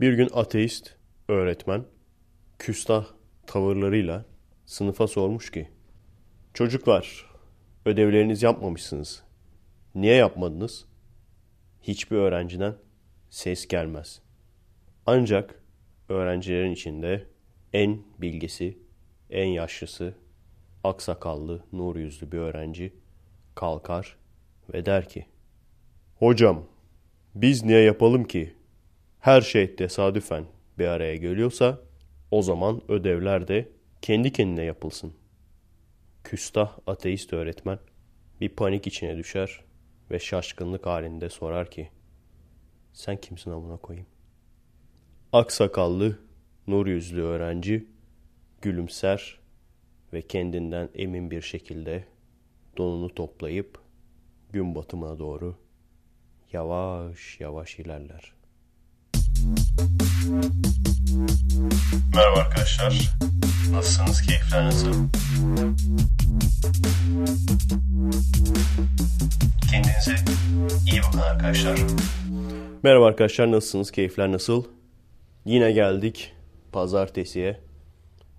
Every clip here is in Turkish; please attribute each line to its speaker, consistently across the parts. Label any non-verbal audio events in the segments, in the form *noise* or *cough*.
Speaker 1: Bir gün ateist öğretmen küstah tavırlarıyla sınıfa sormuş ki Çocuklar ödevleriniz yapmamışsınız. Niye yapmadınız? Hiçbir öğrenciden ses gelmez. Ancak öğrencilerin içinde en bilgisi, en yaşlısı, aksakallı, nur yüzlü bir öğrenci kalkar ve der ki Hocam biz niye yapalım ki her şey tesadüfen bir araya geliyorsa o zaman ödevler de kendi kendine yapılsın. Küstah ateist öğretmen bir panik içine düşer ve şaşkınlık halinde sorar ki sen kimsin amına koyayım? Aksakallı, nur yüzlü öğrenci gülümser ve kendinden emin bir şekilde donunu toplayıp gün batımına doğru yavaş yavaş ilerler.'' Merhaba arkadaşlar. Nasılsınız? Keyifler nasıl? Kendinize iyi bakın arkadaşlar. Merhaba arkadaşlar. Nasılsınız? Keyifler nasıl? Yine geldik pazartesiye.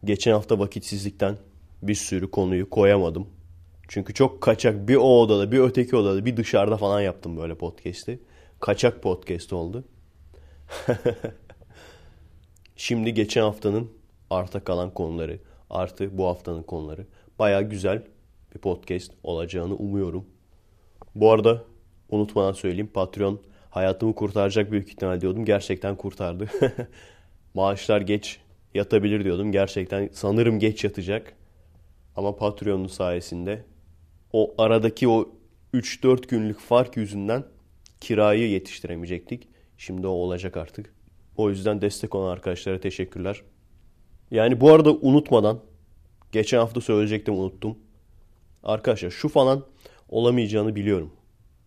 Speaker 1: Geçen hafta vakitsizlikten bir sürü konuyu koyamadım. Çünkü çok kaçak bir o odada, bir öteki odada, bir dışarıda falan yaptım böyle podcast'i. Kaçak podcast oldu. *laughs* Şimdi geçen haftanın arta kalan konuları artı bu haftanın konuları baya güzel bir podcast olacağını umuyorum. Bu arada unutmadan söyleyeyim Patreon hayatımı kurtaracak büyük ihtimal diyordum. Gerçekten kurtardı. *laughs* Maaşlar geç yatabilir diyordum. Gerçekten sanırım geç yatacak. Ama Patreon'un sayesinde o aradaki o 3-4 günlük fark yüzünden kirayı yetiştiremeyecektik. Şimdi o olacak artık. O yüzden destek olan arkadaşlara teşekkürler. Yani bu arada unutmadan geçen hafta söyleyecektim unuttum. Arkadaşlar şu falan olamayacağını biliyorum.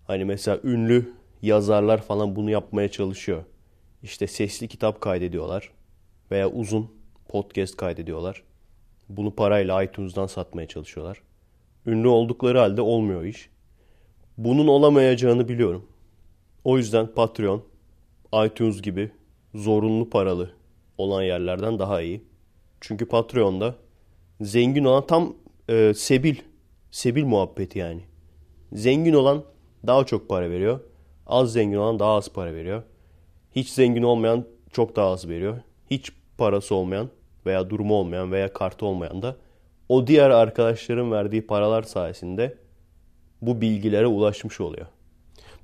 Speaker 1: Hani mesela ünlü yazarlar falan bunu yapmaya çalışıyor. İşte sesli kitap kaydediyorlar veya uzun podcast kaydediyorlar. Bunu parayla iTunes'dan satmaya çalışıyorlar. Ünlü oldukları halde olmuyor iş. Bunun olamayacağını biliyorum. O yüzden Patreon iTunes gibi zorunlu paralı olan yerlerden daha iyi. Çünkü Patreon'da zengin olan tam e, sebil, sebil muhabbeti yani. Zengin olan daha çok para veriyor. Az zengin olan daha az para veriyor. Hiç zengin olmayan çok daha az veriyor. Hiç parası olmayan veya durumu olmayan veya kartı olmayan da o diğer arkadaşların verdiği paralar sayesinde bu bilgilere ulaşmış oluyor.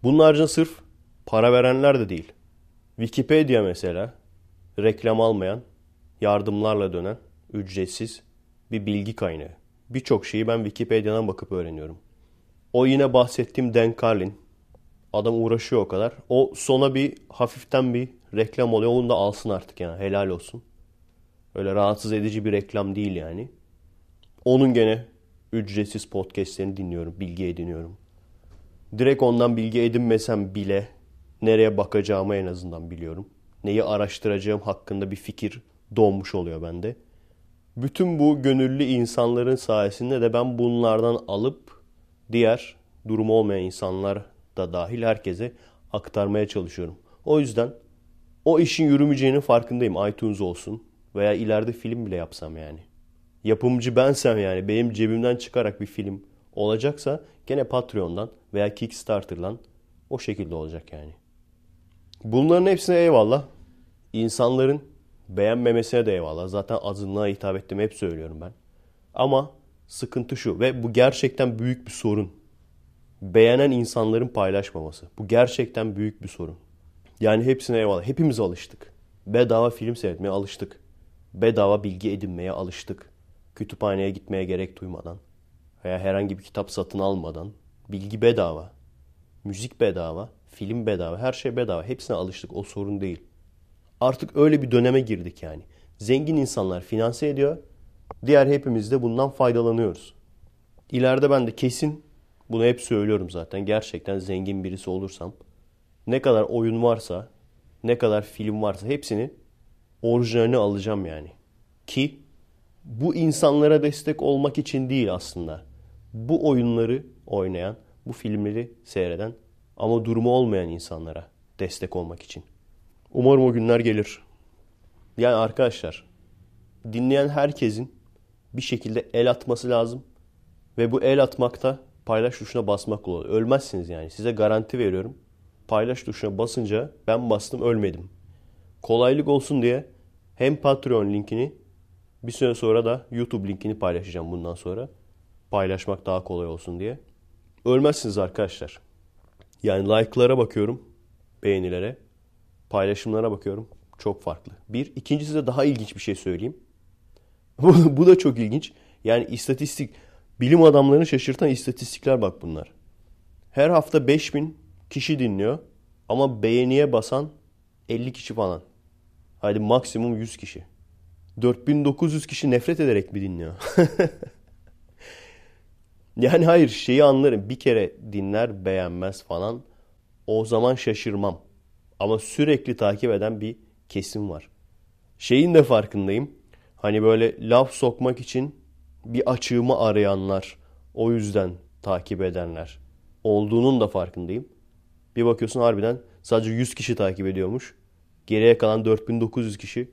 Speaker 1: Bunun Bunlarca sırf para verenler de değil. Wikipedia mesela reklam almayan, yardımlarla dönen, ücretsiz bir bilgi kaynağı. Birçok şeyi ben Wikipedia'dan bakıp öğreniyorum. O yine bahsettiğim Dan Carlin. Adam uğraşıyor o kadar. O sona bir hafiften bir reklam oluyor. Onu da alsın artık yani helal olsun. Öyle rahatsız edici bir reklam değil yani. Onun gene ücretsiz podcastlerini dinliyorum, bilgi ediniyorum. Direkt ondan bilgi edinmesem bile nereye bakacağımı en azından biliyorum. Neyi araştıracağım hakkında bir fikir doğmuş oluyor bende. Bütün bu gönüllü insanların sayesinde de ben bunlardan alıp diğer durumu olmayan insanlar da dahil herkese aktarmaya çalışıyorum. O yüzden o işin yürümeyeceğinin farkındayım. iTunes olsun veya ileride film bile yapsam yani. Yapımcı bensem yani benim cebimden çıkarak bir film olacaksa gene Patreon'dan veya Kickstarter'dan o şekilde olacak yani. Bunların hepsine eyvallah. İnsanların beğenmemesine de eyvallah. Zaten azınlığa hitap ettim hep söylüyorum ben. Ama sıkıntı şu ve bu gerçekten büyük bir sorun. Beğenen insanların paylaşmaması. Bu gerçekten büyük bir sorun. Yani hepsine eyvallah. Hepimiz alıştık. Bedava film seyretmeye alıştık. Bedava bilgi edinmeye alıştık. Kütüphaneye gitmeye gerek duymadan veya herhangi bir kitap satın almadan bilgi bedava. Müzik bedava. Film bedava, her şey bedava. Hepsine alıştık. O sorun değil. Artık öyle bir döneme girdik yani. Zengin insanlar finanse ediyor. Diğer hepimiz de bundan faydalanıyoruz. İleride ben de kesin bunu hep söylüyorum zaten. Gerçekten zengin birisi olursam ne kadar oyun varsa, ne kadar film varsa hepsini orijinalini alacağım yani. Ki bu insanlara destek olmak için değil aslında. Bu oyunları oynayan, bu filmleri seyreden ama durumu olmayan insanlara destek olmak için. Umarım o günler gelir. Yani arkadaşlar dinleyen herkesin bir şekilde el atması lazım. Ve bu el atmakta paylaş tuşuna basmak olur. Ölmezsiniz yani. Size garanti veriyorum. Paylaş tuşuna basınca ben bastım ölmedim. Kolaylık olsun diye hem Patreon linkini bir süre sonra da YouTube linkini paylaşacağım bundan sonra. Paylaşmak daha kolay olsun diye. Ölmezsiniz arkadaşlar. Yani like'lara bakıyorum, beğenilere, paylaşımlara bakıyorum. Çok farklı. Bir, ikincisi de daha ilginç bir şey söyleyeyim. *laughs* Bu, da çok ilginç. Yani istatistik, bilim adamlarını şaşırtan istatistikler bak bunlar. Her hafta 5000 kişi dinliyor ama beğeniye basan 50 kişi falan. Hadi maksimum 100 kişi. 4900 kişi nefret ederek mi dinliyor? *laughs* Yani hayır şeyi anlarım. Bir kere dinler beğenmez falan. O zaman şaşırmam. Ama sürekli takip eden bir kesim var. Şeyin de farkındayım. Hani böyle laf sokmak için bir açığımı arayanlar. O yüzden takip edenler. Olduğunun da farkındayım. Bir bakıyorsun harbiden sadece 100 kişi takip ediyormuş. Geriye kalan 4900 kişi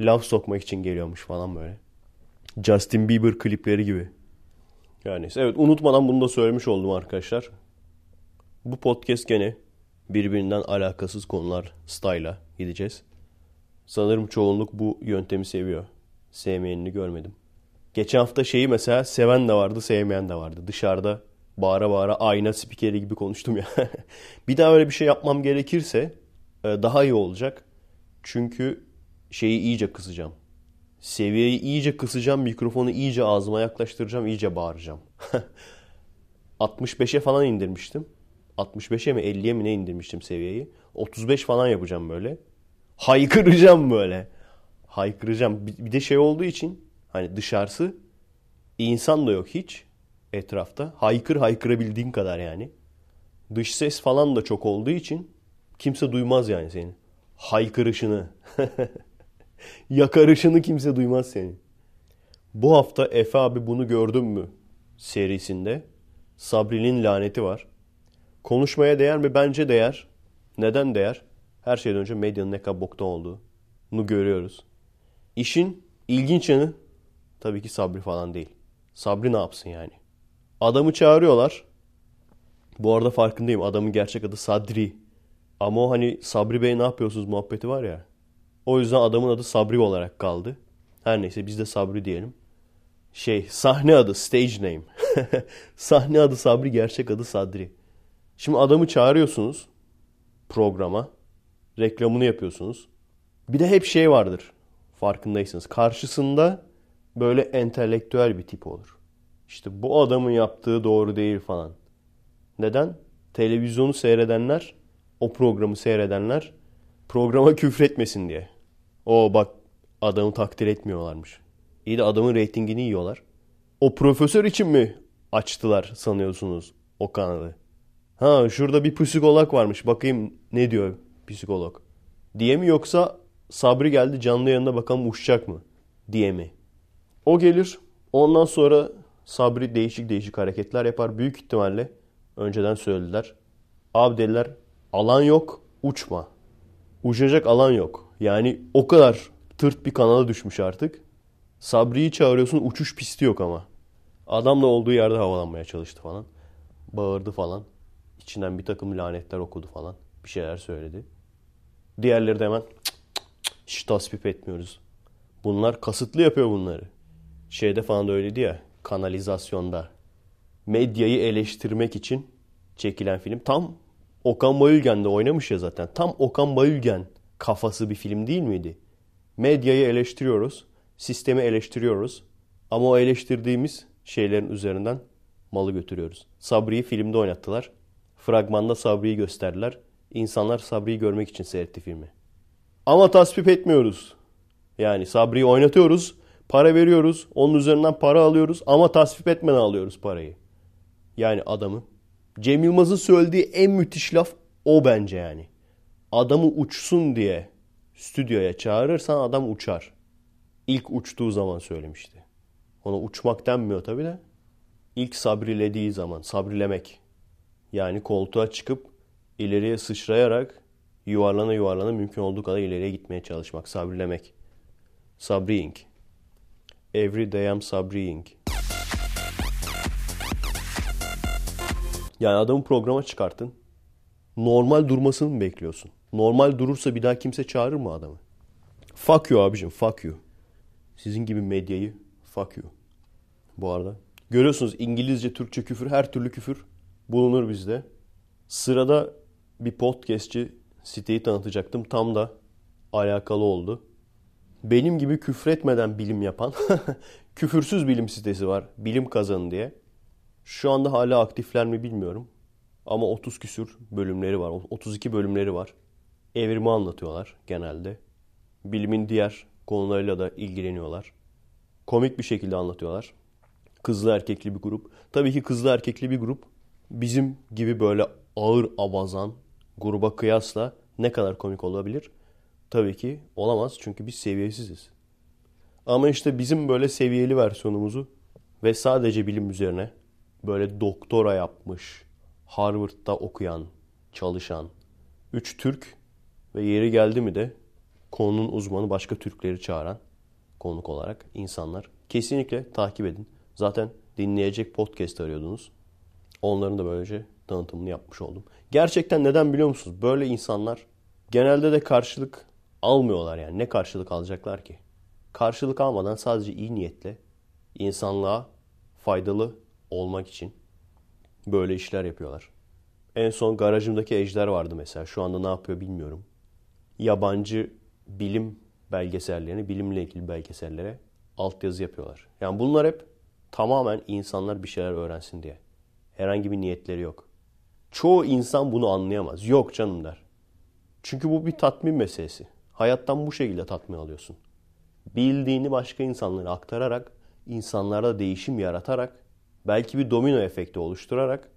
Speaker 1: laf sokmak için geliyormuş falan böyle. Justin Bieber klipleri gibi. Yani evet unutmadan bunu da söylemiş oldum arkadaşlar. Bu podcast gene birbirinden alakasız konular style'a gideceğiz. Sanırım çoğunluk bu yöntemi seviyor. Sevmeyenini görmedim. Geçen hafta şeyi mesela seven de vardı, sevmeyen de vardı. Dışarıda bağıra bağıra ayna spikeri gibi konuştum ya. *laughs* bir daha öyle bir şey yapmam gerekirse e, daha iyi olacak. Çünkü şeyi iyice kısacağım. Seviyeyi iyice kısacağım, mikrofonu iyice ağzıma yaklaştıracağım, iyice bağıracağım. 65'e *laughs* falan indirmiştim. 65'e mi 50'ye mi ne indirmiştim seviyeyi. 35 falan yapacağım böyle. Haykıracağım böyle. Haykıracağım. Bir de şey olduğu için hani dışarısı insan da yok hiç etrafta. Haykır haykırabildiğin kadar yani. Dış ses falan da çok olduğu için kimse duymaz yani senin haykırışını. *laughs* *laughs* Yakarışını kimse duymaz senin. Bu hafta Efe abi bunu gördün mü serisinde Sabri'nin laneti var. Konuşmaya değer mi? Bence değer. Neden değer? Her şeyden önce medyanın ne kadar bokta olduğunu görüyoruz. İşin ilginç yanı tabii ki Sabri falan değil. Sabri ne yapsın yani? Adamı çağırıyorlar. Bu arada farkındayım adamın gerçek adı Sadri. Ama o hani Sabri Bey ne yapıyorsunuz muhabbeti var ya. O yüzden adamın adı Sabri olarak kaldı. Her neyse biz de Sabri diyelim. Şey sahne adı stage name. *laughs* sahne adı Sabri gerçek adı Sadri. Şimdi adamı çağırıyorsunuz programa. Reklamını yapıyorsunuz. Bir de hep şey vardır farkındaysanız. Karşısında böyle entelektüel bir tip olur. İşte bu adamın yaptığı doğru değil falan. Neden? Televizyonu seyredenler, o programı seyredenler programa küfretmesin diye. O bak adamı takdir etmiyorlarmış. İyi de adamın reytingini yiyorlar. O profesör için mi açtılar sanıyorsunuz o kanalı? Ha şurada bir psikolog varmış bakayım ne diyor psikolog. Diye mi yoksa Sabri geldi canlı yanında bakalım uçacak mı diye mi? O gelir ondan sonra Sabri değişik değişik hareketler yapar. Büyük ihtimalle önceden söylediler. Abi dediler alan yok uçma. Uçacak alan yok. Yani o kadar tırt bir kanala düşmüş artık. Sabri'yi çağırıyorsun uçuş pisti yok ama. Adamla olduğu yerde havalanmaya çalıştı falan. Bağırdı falan. İçinden bir takım lanetler okudu falan. Bir şeyler söyledi. Diğerleri de hemen cık cık hiç tasvip etmiyoruz. Bunlar kasıtlı yapıyor bunları. Şeyde falan da öyleydi ya kanalizasyonda. Medyayı eleştirmek için çekilen film tam Okan Bayülgen de oynamış ya zaten. Tam Okan Bayülgen kafası bir film değil miydi? Medyayı eleştiriyoruz, sistemi eleştiriyoruz ama o eleştirdiğimiz şeylerin üzerinden malı götürüyoruz. Sabri'yi filmde oynattılar. Fragmanda Sabri'yi gösterdiler. İnsanlar Sabri'yi görmek için seyretti filmi. Ama tasvip etmiyoruz. Yani Sabri'yi oynatıyoruz, para veriyoruz, onun üzerinden para alıyoruz ama tasvip etmeden alıyoruz parayı. Yani adamı. Cem Yılmaz'ın söylediği en müthiş laf o bence yani adamı uçsun diye stüdyoya çağırırsan adam uçar. İlk uçtuğu zaman söylemişti. Ona uçmak denmiyor tabii de. İlk sabrilediği zaman, sabrilemek. Yani koltuğa çıkıp ileriye sıçrayarak yuvarlana yuvarlana mümkün olduğu kadar ileriye gitmeye çalışmak, sabrilemek. Sabrying. Every day I'm sabrying. Yani adamı programa çıkartın. Normal durmasını mı bekliyorsun? Normal durursa bir daha kimse çağırır mı adamı? Fuck you abicim fuck you. Sizin gibi medyayı fuck you. Bu arada. Görüyorsunuz İngilizce, Türkçe küfür, her türlü küfür bulunur bizde. Sırada bir podcastçi siteyi tanıtacaktım. Tam da alakalı oldu. Benim gibi küfretmeden bilim yapan *laughs* küfürsüz bilim sitesi var. Bilim kazanın diye. Şu anda hala aktifler mi bilmiyorum. Ama 30 küsür bölümleri var. 32 bölümleri var evrimi anlatıyorlar genelde. Bilimin diğer konularıyla da ilgileniyorlar. Komik bir şekilde anlatıyorlar. Kızlı erkekli bir grup. Tabii ki kızlı erkekli bir grup bizim gibi böyle ağır abazan gruba kıyasla ne kadar komik olabilir? Tabii ki olamaz çünkü biz seviyesiziz. Ama işte bizim böyle seviyeli versiyonumuzu ve sadece bilim üzerine böyle doktora yapmış, Harvard'da okuyan, çalışan 3 Türk ve yeri geldi mi de konunun uzmanı başka Türkleri çağıran konuk olarak insanlar. Kesinlikle takip edin. Zaten dinleyecek podcast arıyordunuz. Onların da böylece tanıtımını yapmış oldum. Gerçekten neden biliyor musunuz? Böyle insanlar genelde de karşılık almıyorlar yani. Ne karşılık alacaklar ki? Karşılık almadan sadece iyi niyetle insanlığa faydalı olmak için böyle işler yapıyorlar. En son garajımdaki ejder vardı mesela. Şu anda ne yapıyor bilmiyorum yabancı bilim belgesellerine, bilimle ilgili belgesellere altyazı yapıyorlar. Yani bunlar hep tamamen insanlar bir şeyler öğrensin diye. Herhangi bir niyetleri yok. Çoğu insan bunu anlayamaz. Yok canım der. Çünkü bu bir tatmin meselesi. Hayattan bu şekilde tatmin alıyorsun. Bildiğini başka insanlara aktararak, insanlarda değişim yaratarak, belki bir domino efekti oluşturarak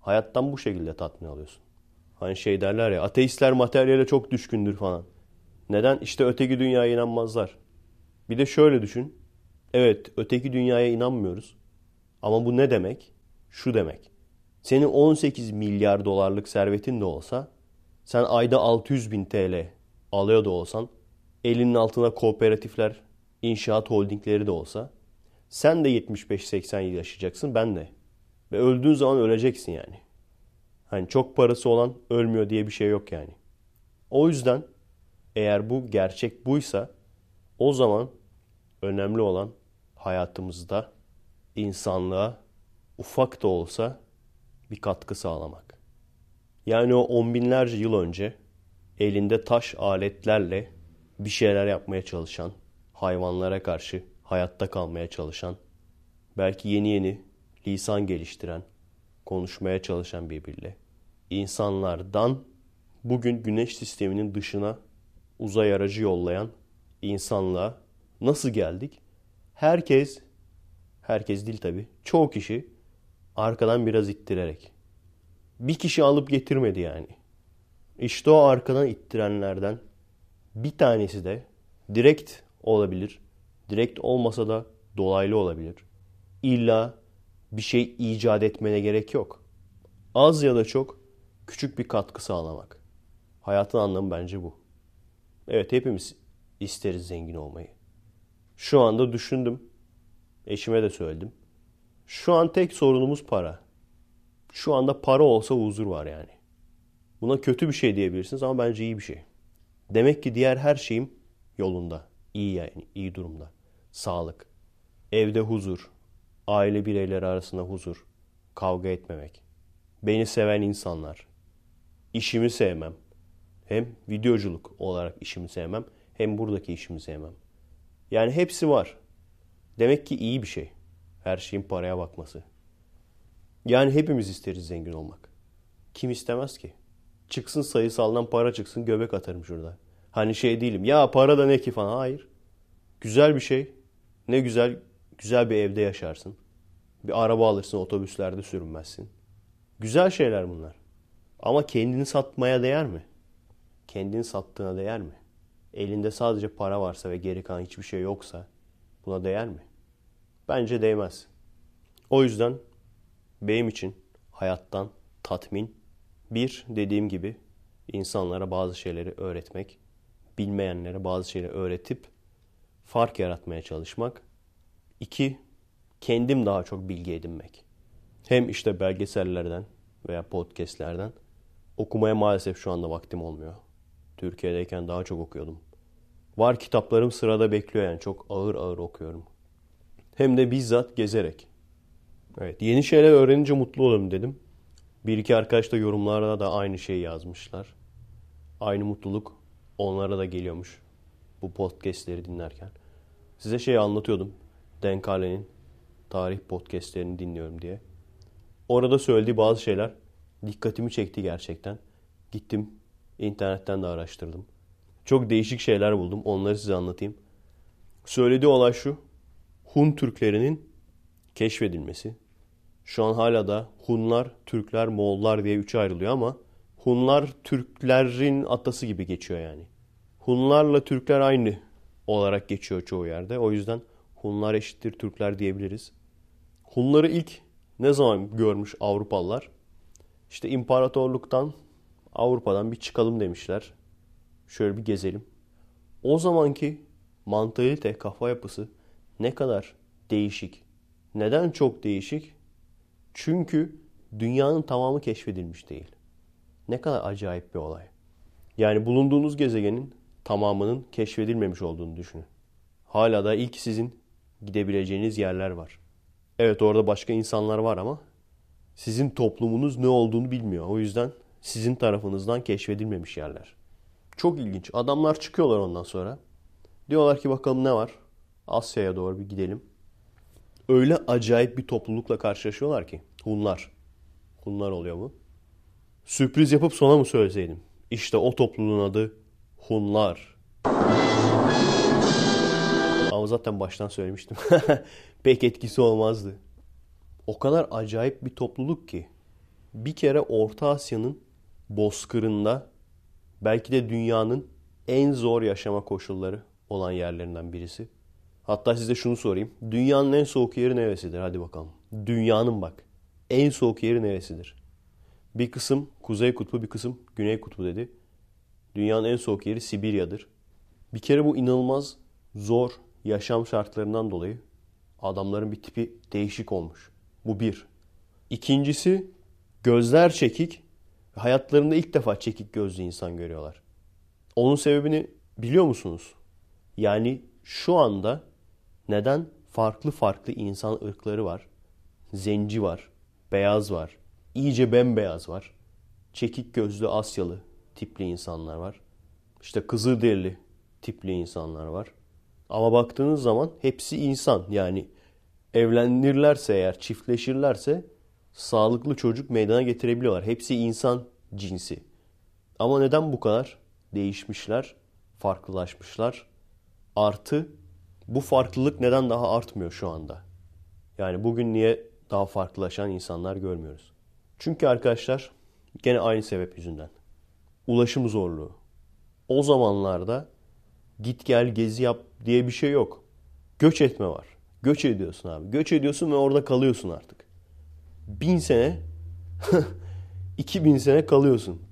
Speaker 1: hayattan bu şekilde tatmin alıyorsun. Hani şey derler ya ateistler materyale çok düşkündür falan. Neden? İşte öteki dünyaya inanmazlar. Bir de şöyle düşün. Evet öteki dünyaya inanmıyoruz. Ama bu ne demek? Şu demek. Senin 18 milyar dolarlık servetin de olsa sen ayda 600 bin TL alıyor da olsan elinin altına kooperatifler, inşaat holdingleri de olsa sen de 75-80 yıl yaşayacaksın ben de. Ve öldüğün zaman öleceksin yani. Hani çok parası olan ölmüyor diye bir şey yok yani. O yüzden eğer bu gerçek buysa o zaman önemli olan hayatımızda insanlığa ufak da olsa bir katkı sağlamak. Yani o on binlerce yıl önce elinde taş aletlerle bir şeyler yapmaya çalışan, hayvanlara karşı hayatta kalmaya çalışan, belki yeni yeni lisan geliştiren, konuşmaya çalışan birbiriyle. İnsanlardan bugün güneş sisteminin dışına uzay aracı yollayan insanla nasıl geldik? Herkes, herkes değil tabi, çoğu kişi arkadan biraz ittirerek. Bir kişi alıp getirmedi yani. İşte o arkadan ittirenlerden bir tanesi de direkt olabilir. Direkt olmasa da dolaylı olabilir. İlla bir şey icat etmene gerek yok. Az ya da çok küçük bir katkı sağlamak. Hayatın anlamı bence bu. Evet hepimiz isteriz zengin olmayı. Şu anda düşündüm. Eşime de söyledim. Şu an tek sorunumuz para. Şu anda para olsa huzur var yani. Buna kötü bir şey diyebilirsiniz ama bence iyi bir şey. Demek ki diğer her şeyim yolunda. İyi yani, iyi durumda. Sağlık, evde huzur, aile bireyleri arasında huzur, kavga etmemek, beni seven insanlar, işimi sevmem. Hem videoculuk olarak işimi sevmem hem buradaki işimi sevmem. Yani hepsi var. Demek ki iyi bir şey. Her şeyin paraya bakması. Yani hepimiz isteriz zengin olmak. Kim istemez ki? Çıksın sayısaldan para çıksın göbek atarım şurada. Hani şey değilim ya para da ne ki falan. Hayır. Güzel bir şey. Ne güzel Güzel bir evde yaşarsın. Bir araba alırsın, otobüslerde sürünmezsin. Güzel şeyler bunlar. Ama kendini satmaya değer mi? Kendini sattığına değer mi? Elinde sadece para varsa ve geri kalan hiçbir şey yoksa buna değer mi? Bence değmez. O yüzden benim için hayattan tatmin bir dediğim gibi insanlara bazı şeyleri öğretmek, bilmeyenlere bazı şeyleri öğretip fark yaratmaya çalışmak İki, kendim daha çok bilgi edinmek. Hem işte belgesellerden veya podcastlerden okumaya maalesef şu anda vaktim olmuyor. Türkiye'deyken daha çok okuyordum. Var kitaplarım sırada bekliyor yani çok ağır ağır okuyorum. Hem de bizzat gezerek. Evet yeni şeyler öğrenince mutlu olurum dedim. Bir iki arkadaş da yorumlarda da aynı şeyi yazmışlar. Aynı mutluluk onlara da geliyormuş bu podcastleri dinlerken. Size şey anlatıyordum. Denkale'nin tarih podcastlerini dinliyorum diye. Orada söylediği bazı şeyler dikkatimi çekti gerçekten. Gittim internetten de araştırdım. Çok değişik şeyler buldum. Onları size anlatayım. Söylediği olay şu. Hun Türklerinin keşfedilmesi. Şu an hala da Hunlar, Türkler, Moğollar diye üçe ayrılıyor ama Hunlar Türklerin atası gibi geçiyor yani. Hunlarla Türkler aynı olarak geçiyor çoğu yerde. O yüzden Hunlar eşittir Türkler diyebiliriz. Hunları ilk ne zaman görmüş Avrupalılar? İşte imparatorluktan Avrupa'dan bir çıkalım demişler. Şöyle bir gezelim. O zamanki mantalite, kafa yapısı ne kadar değişik. Neden çok değişik? Çünkü dünyanın tamamı keşfedilmiş değil. Ne kadar acayip bir olay. Yani bulunduğunuz gezegenin tamamının keşfedilmemiş olduğunu düşünün. Hala da ilk sizin gidebileceğiniz yerler var. Evet orada başka insanlar var ama sizin toplumunuz ne olduğunu bilmiyor. O yüzden sizin tarafınızdan keşfedilmemiş yerler. Çok ilginç. Adamlar çıkıyorlar ondan sonra. Diyorlar ki bakalım ne var? Asya'ya doğru bir gidelim. Öyle acayip bir toplulukla karşılaşıyorlar ki. Hunlar. Hunlar oluyor bu. Sürpriz yapıp sona mı söyleseydim? İşte o topluluğun adı Hunlar. Ama zaten baştan söylemiştim. *laughs* Pek etkisi olmazdı. O kadar acayip bir topluluk ki. Bir kere Orta Asya'nın bozkırında belki de dünyanın en zor yaşama koşulları olan yerlerinden birisi. Hatta size şunu sorayım. Dünyanın en soğuk yeri neresidir? Hadi bakalım. Dünyanın bak. En soğuk yeri neresidir? Bir kısım Kuzey Kutbu, bir kısım Güney Kutbu dedi. Dünyanın en soğuk yeri Sibirya'dır. Bir kere bu inanılmaz zor yaşam şartlarından dolayı adamların bir tipi değişik olmuş. Bu bir. İkincisi gözler çekik. Hayatlarında ilk defa çekik gözlü insan görüyorlar. Onun sebebini biliyor musunuz? Yani şu anda neden farklı farklı insan ırkları var? Zenci var, beyaz var, iyice bembeyaz var. Çekik gözlü Asyalı tipli insanlar var. İşte kızılderili tipli insanlar var. Ama baktığınız zaman hepsi insan. Yani evlenirlerse eğer, çiftleşirlerse sağlıklı çocuk meydana getirebiliyorlar. Hepsi insan cinsi. Ama neden bu kadar değişmişler, farklılaşmışlar? Artı bu farklılık neden daha artmıyor şu anda? Yani bugün niye daha farklılaşan insanlar görmüyoruz? Çünkü arkadaşlar gene aynı sebep yüzünden. Ulaşım zorluğu. O zamanlarda git gel gezi yap diye bir şey yok. Göç etme var. Göç ediyorsun abi. Göç ediyorsun ve orada kalıyorsun artık. Bin sene, *laughs* iki bin sene kalıyorsun.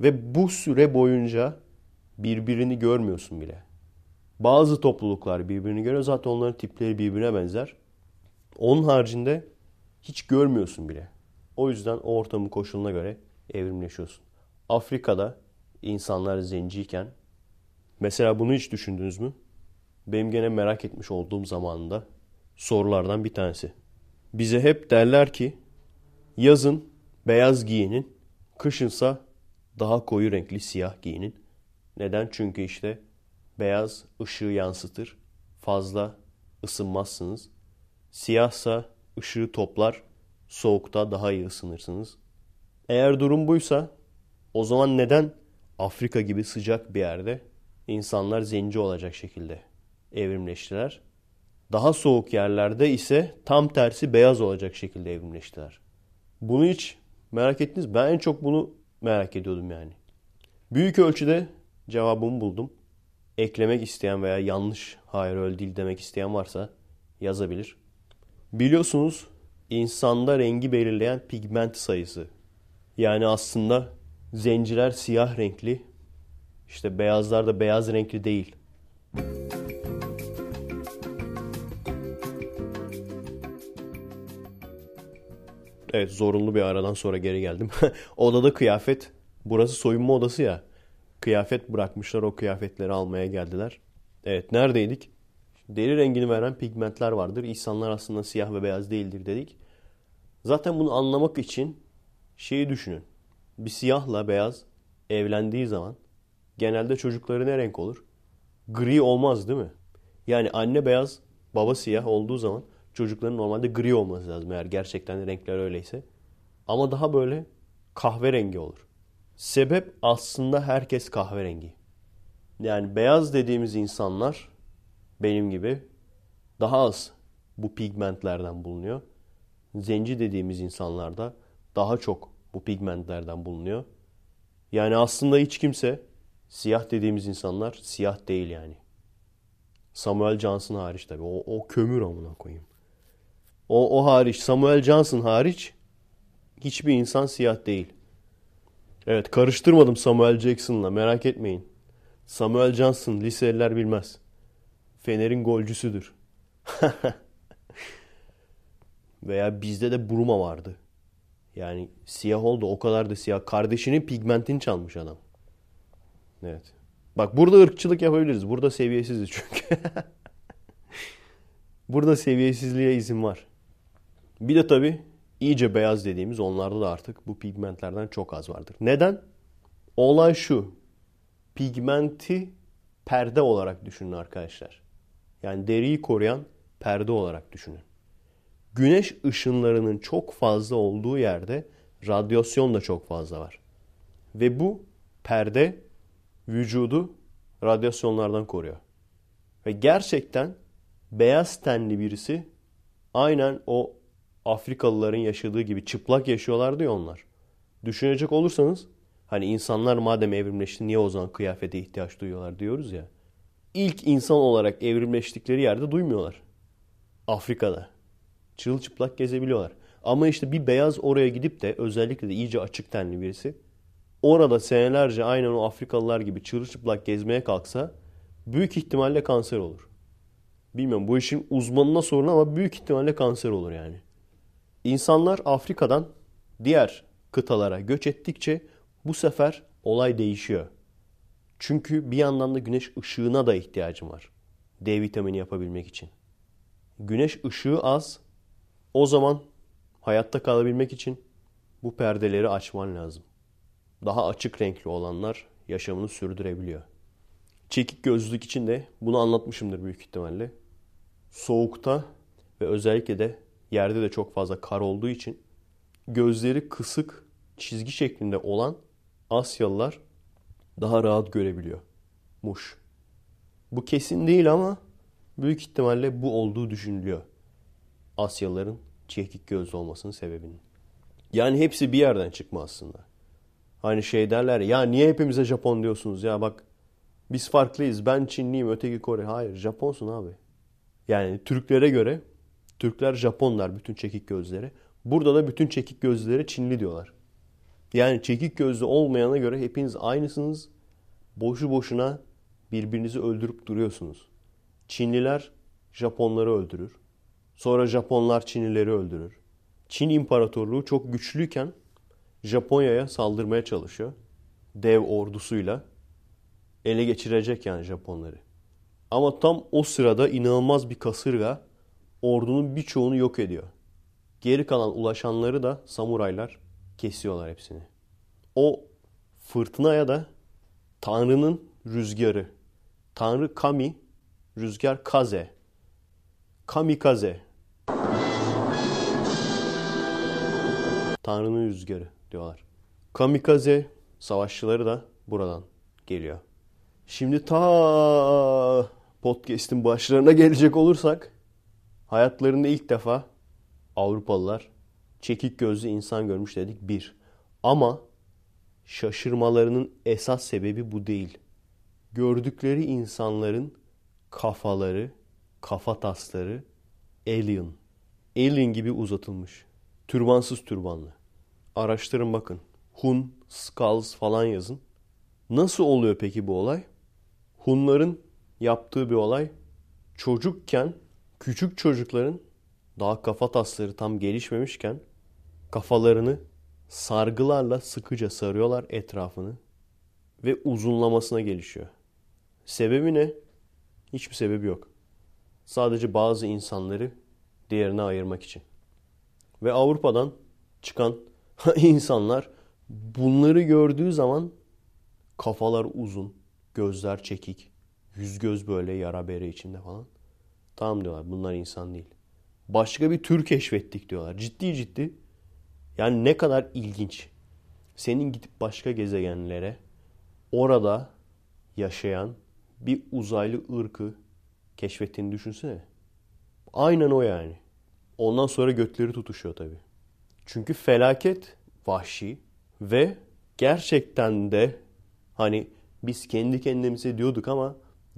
Speaker 1: Ve bu süre boyunca birbirini görmüyorsun bile. Bazı topluluklar birbirini görüyor. Zaten onların tipleri birbirine benzer. Onun haricinde hiç görmüyorsun bile. O yüzden o ortamın koşuluna göre evrimleşiyorsun. Afrika'da insanlar zenciyken Mesela bunu hiç düşündünüz mü? Benim gene merak etmiş olduğum zamanında sorulardan bir tanesi. Bize hep derler ki yazın beyaz giyinin, kışınsa daha koyu renkli siyah giyinin. Neden? Çünkü işte beyaz ışığı yansıtır, fazla ısınmazsınız. Siyahsa ışığı toplar, soğukta daha iyi ısınırsınız. Eğer durum buysa o zaman neden Afrika gibi sıcak bir yerde insanlar zenci olacak şekilde evrimleştiler. Daha soğuk yerlerde ise tam tersi beyaz olacak şekilde evrimleştiler. Bunu hiç merak ettiniz. Ben en çok bunu merak ediyordum yani. Büyük ölçüde cevabımı buldum. Eklemek isteyen veya yanlış hayır öyle değil demek isteyen varsa yazabilir. Biliyorsunuz insanda rengi belirleyen pigment sayısı. Yani aslında zenciler siyah renkli işte beyazlar da beyaz renkli değil. Evet zorunlu bir aradan sonra geri geldim. *laughs* Odada kıyafet. Burası soyunma odası ya. Kıyafet bırakmışlar o kıyafetleri almaya geldiler. Evet neredeydik? Deri rengini veren pigmentler vardır. İnsanlar aslında siyah ve beyaz değildir dedik. Zaten bunu anlamak için şeyi düşünün. Bir siyahla beyaz evlendiği zaman genelde çocukları ne renk olur? Gri olmaz değil mi? Yani anne beyaz, baba siyah olduğu zaman çocukların normalde gri olması lazım eğer gerçekten renkler öyleyse. Ama daha böyle kahverengi olur. Sebep aslında herkes kahverengi. Yani beyaz dediğimiz insanlar benim gibi daha az bu pigmentlerden bulunuyor. Zenci dediğimiz insanlarda daha çok bu pigmentlerden bulunuyor. Yani aslında hiç kimse Siyah dediğimiz insanlar siyah değil yani. Samuel Johnson hariç tabii. O, o kömür amına koyayım. O, o hariç Samuel Johnson hariç hiçbir insan siyah değil. Evet karıştırmadım Samuel Jackson'la merak etmeyin. Samuel Johnson liseliler bilmez. Fener'in golcüsüdür. *laughs* Veya bizde de Bruma vardı. Yani siyah oldu o kadar da siyah. Kardeşinin pigmentini çalmış adam. Evet. Bak burada ırkçılık yapabiliriz. Burada seviyesiziz çünkü. *laughs* burada seviyesizliğe izin var. Bir de tabii iyice beyaz dediğimiz onlarda da artık bu pigmentlerden çok az vardır. Neden? Olay şu. Pigmenti perde olarak düşünün arkadaşlar. Yani deriyi koruyan perde olarak düşünün. Güneş ışınlarının çok fazla olduğu yerde radyasyon da çok fazla var. Ve bu perde vücudu radyasyonlardan koruyor. Ve gerçekten beyaz tenli birisi aynen o Afrikalıların yaşadığı gibi çıplak yaşıyorlar diyor onlar. Düşünecek olursanız hani insanlar madem evrimleşti niye o zaman kıyafete ihtiyaç duyuyorlar diyoruz ya. İlk insan olarak evrimleştikleri yerde duymuyorlar. Afrika'da. Çırılçıplak gezebiliyorlar. Ama işte bir beyaz oraya gidip de özellikle de iyice açık tenli birisi orada senelerce aynen o Afrikalılar gibi çırılçıplak gezmeye kalksa büyük ihtimalle kanser olur. Bilmiyorum bu işin uzmanına sorun ama büyük ihtimalle kanser olur yani. İnsanlar Afrika'dan diğer kıtalara göç ettikçe bu sefer olay değişiyor. Çünkü bir yandan da güneş ışığına da ihtiyacım var. D vitamini yapabilmek için. Güneş ışığı az. O zaman hayatta kalabilmek için bu perdeleri açman lazım daha açık renkli olanlar yaşamını sürdürebiliyor. Çekik gözlülük için de bunu anlatmışımdır büyük ihtimalle. Soğukta ve özellikle de yerde de çok fazla kar olduğu için gözleri kısık çizgi şeklinde olan Asyalılar daha rahat görebiliyor. Muş. Bu kesin değil ama büyük ihtimalle bu olduğu düşünülüyor. Asyalıların çekik gözlü olmasının sebebinin. Yani hepsi bir yerden çıkma aslında. Hani şey derler ya niye hepimize Japon diyorsunuz ya bak biz farklıyız ben Çinliyim öteki Kore. Hayır Japonsun abi. Yani Türklere göre Türkler Japonlar bütün çekik gözleri. Burada da bütün çekik gözleri Çinli diyorlar. Yani çekik gözlü olmayana göre hepiniz aynısınız. Boşu boşuna birbirinizi öldürüp duruyorsunuz. Çinliler Japonları öldürür. Sonra Japonlar Çinlileri öldürür. Çin İmparatorluğu çok güçlüyken Japonya'ya saldırmaya çalışıyor. Dev ordusuyla ele geçirecek yani Japonları. Ama tam o sırada inanılmaz bir kasırga ordunun birçoğunu yok ediyor. Geri kalan ulaşanları da samuraylar kesiyorlar hepsini. O fırtınaya da Tanrı'nın rüzgarı. Tanrı Kami, rüzgar Kaze. Kami Kaze. Tanrı'nın rüzgarı diyorlar. Kamikaze savaşçıları da buradan geliyor. Şimdi ta podcast'in başlarına gelecek olursak hayatlarında ilk defa Avrupalılar çekik gözlü insan görmüş dedik bir. Ama şaşırmalarının esas sebebi bu değil. Gördükleri insanların kafaları, kafa tasları alien. Alien gibi uzatılmış. Türbansız türbanlı. Araştırın bakın. Hun, Skulls falan yazın. Nasıl oluyor peki bu olay? Hunların yaptığı bir olay. Çocukken küçük çocukların daha kafa tasları tam gelişmemişken kafalarını sargılarla sıkıca sarıyorlar etrafını ve uzunlamasına gelişiyor. Sebebi ne? Hiçbir sebebi yok. Sadece bazı insanları diğerine ayırmak için. Ve Avrupa'dan çıkan *laughs* insanlar bunları gördüğü zaman kafalar uzun, gözler çekik, yüz göz böyle yara bere içinde falan. Tamam diyorlar bunlar insan değil. Başka bir tür keşfettik diyorlar. Ciddi ciddi. Yani ne kadar ilginç. Senin gidip başka gezegenlere orada yaşayan bir uzaylı ırkı keşfettiğini düşünsene. Aynen o yani. Ondan sonra götleri tutuşuyor tabii. Çünkü felaket vahşi ve gerçekten de hani biz kendi kendimize diyorduk ama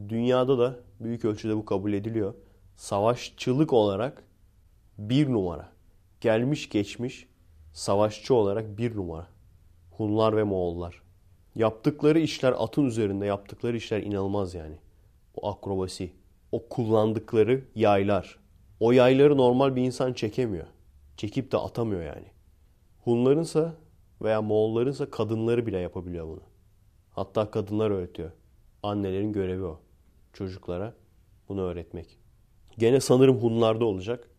Speaker 1: dünyada da büyük ölçüde bu kabul ediliyor. Savaşçılık olarak bir numara. Gelmiş geçmiş savaşçı olarak bir numara. Hunlar ve Moğollar. Yaptıkları işler atın üzerinde yaptıkları işler inanılmaz yani. O akrobasi, o kullandıkları yaylar. O yayları normal bir insan çekemiyor çekip de atamıyor yani. Hunlarınsa veya Moğollarınsa kadınları bile yapabiliyor bunu. Hatta kadınlar öğretiyor. Annelerin görevi o. Çocuklara bunu öğretmek. Gene sanırım Hunlarda olacak.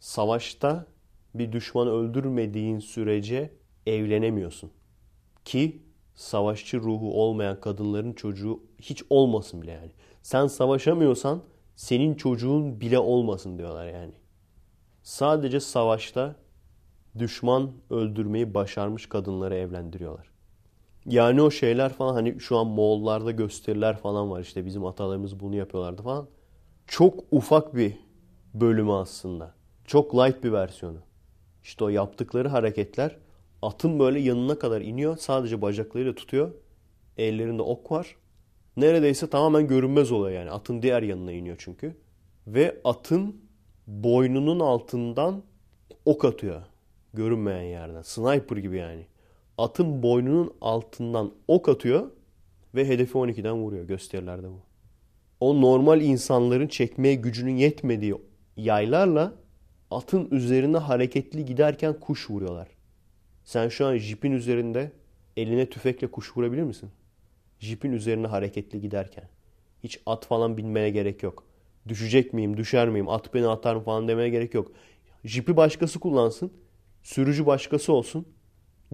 Speaker 1: Savaşta bir düşmanı öldürmediğin sürece evlenemiyorsun. Ki savaşçı ruhu olmayan kadınların çocuğu hiç olmasın bile yani. Sen savaşamıyorsan senin çocuğun bile olmasın diyorlar yani. Sadece savaşta düşman öldürmeyi başarmış kadınları evlendiriyorlar. Yani o şeyler falan hani şu an Moğollarda gösteriler falan var işte bizim atalarımız bunu yapıyorlardı falan. Çok ufak bir bölümü aslında. Çok light bir versiyonu. İşte o yaptıkları hareketler atın böyle yanına kadar iniyor. Sadece bacaklarıyla tutuyor. Ellerinde ok var. Neredeyse tamamen görünmez oluyor yani. Atın diğer yanına iniyor çünkü. Ve atın boynunun altından ok atıyor. Görünmeyen yerden. Sniper gibi yani. Atın boynunun altından ok atıyor ve hedefi 12'den vuruyor. Gösterilerde bu. O normal insanların çekmeye gücünün yetmediği yaylarla atın üzerinde hareketli giderken kuş vuruyorlar. Sen şu an jipin üzerinde eline tüfekle kuş vurabilir misin? Jipin üzerine hareketli giderken. Hiç at falan binmeye gerek yok. Düşecek miyim, düşer miyim, at beni atar mı falan demeye gerek yok. Jipi başkası kullansın, sürücü başkası olsun.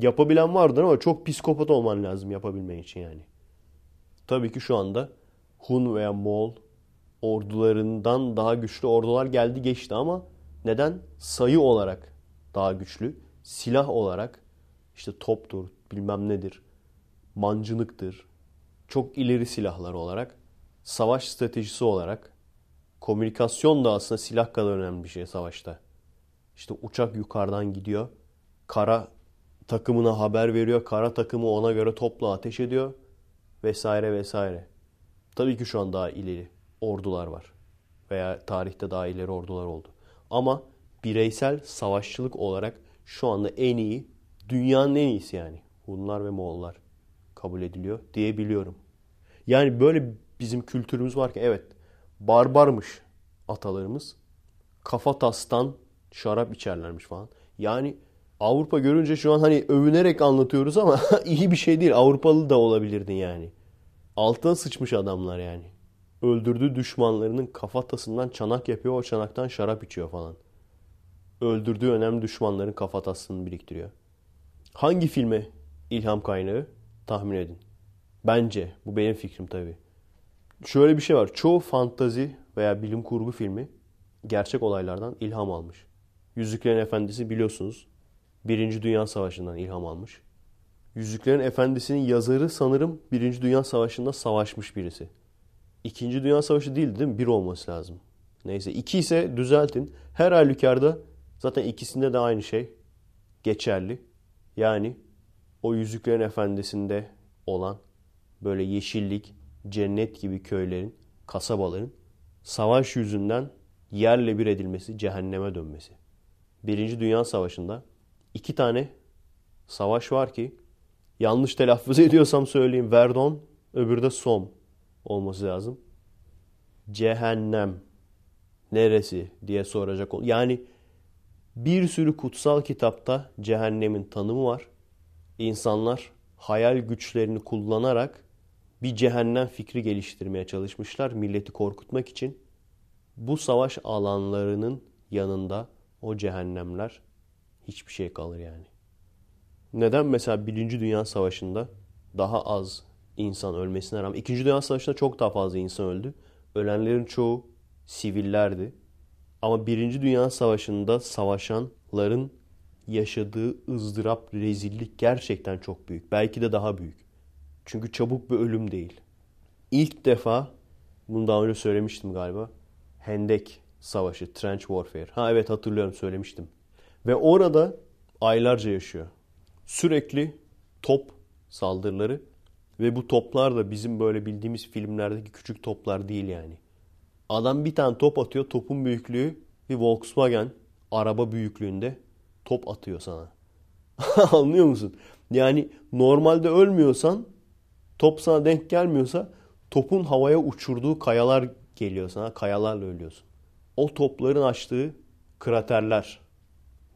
Speaker 1: Yapabilen vardır ama çok psikopat olman lazım yapabilmen için yani. Tabii ki şu anda Hun veya Moğol ordularından daha güçlü ordular geldi geçti ama neden? Sayı olarak daha güçlü. Silah olarak işte toptur, bilmem nedir, mancınıktır. Çok ileri silahlar olarak, savaş stratejisi olarak Komünikasyon da aslında silah kadar önemli bir şey savaşta. İşte uçak yukarıdan gidiyor. Kara takımına haber veriyor. Kara takımı ona göre topla ateş ediyor. Vesaire vesaire. Tabii ki şu an daha ileri ordular var. Veya tarihte daha ileri ordular oldu. Ama bireysel savaşçılık olarak şu anda en iyi, dünyanın en iyisi yani. Hunlar ve Moğollar kabul ediliyor diyebiliyorum. Yani böyle bizim kültürümüz var ki evet barbarmış atalarımız. Kafa tastan şarap içerlermiş falan. Yani Avrupa görünce şu an hani övünerek anlatıyoruz ama *laughs* iyi bir şey değil. Avrupalı da olabilirdin yani. Altına sıçmış adamlar yani. Öldürdüğü düşmanlarının kafatasından çanak yapıyor. O çanaktan şarap içiyor falan. Öldürdüğü önemli düşmanların kafatasını biriktiriyor. Hangi filme ilham kaynağı? Tahmin edin. Bence. Bu benim fikrim tabii şöyle bir şey var. Çoğu fantazi veya bilim kurgu filmi gerçek olaylardan ilham almış. Yüzüklerin Efendisi biliyorsunuz Birinci Dünya Savaşı'ndan ilham almış. Yüzüklerin Efendisi'nin yazarı sanırım Birinci Dünya Savaşı'nda savaşmış birisi. İkinci Dünya Savaşı değildi değil mi? Bir olması lazım. Neyse iki ise düzeltin. Her halükarda zaten ikisinde de aynı şey geçerli. Yani o Yüzüklerin Efendisi'nde olan böyle yeşillik, cennet gibi köylerin, kasabaların savaş yüzünden yerle bir edilmesi, cehenneme dönmesi. Birinci Dünya Savaşı'nda iki tane savaş var ki yanlış telaffuz *laughs* ediyorsam söyleyeyim. Verdon, öbürü de Som olması lazım. Cehennem neresi diye soracak. ol. Yani bir sürü kutsal kitapta cehennemin tanımı var. İnsanlar hayal güçlerini kullanarak bir cehennem fikri geliştirmeye çalışmışlar milleti korkutmak için. Bu savaş alanlarının yanında o cehennemler hiçbir şey kalır yani. Neden mesela Birinci Dünya Savaşı'nda daha az insan ölmesine rağmen İkinci Dünya Savaşı'nda çok daha fazla insan öldü. Ölenlerin çoğu sivillerdi. Ama Birinci Dünya Savaşı'nda savaşanların yaşadığı ızdırap, rezillik gerçekten çok büyük. Belki de daha büyük. Çünkü çabuk bir ölüm değil. İlk defa bunu daha önce söylemiştim galiba. Hendek Savaşı, Trench Warfare. Ha evet hatırlıyorum söylemiştim. Ve orada aylarca yaşıyor. Sürekli top saldırıları ve bu toplar da bizim böyle bildiğimiz filmlerdeki küçük toplar değil yani. Adam bir tane top atıyor. Topun büyüklüğü bir Volkswagen araba büyüklüğünde top atıyor sana. *laughs* Anlıyor musun? Yani normalde ölmüyorsan Top sana denk gelmiyorsa topun havaya uçurduğu kayalar geliyor sana. Kayalarla ölüyorsun. O topların açtığı kraterler.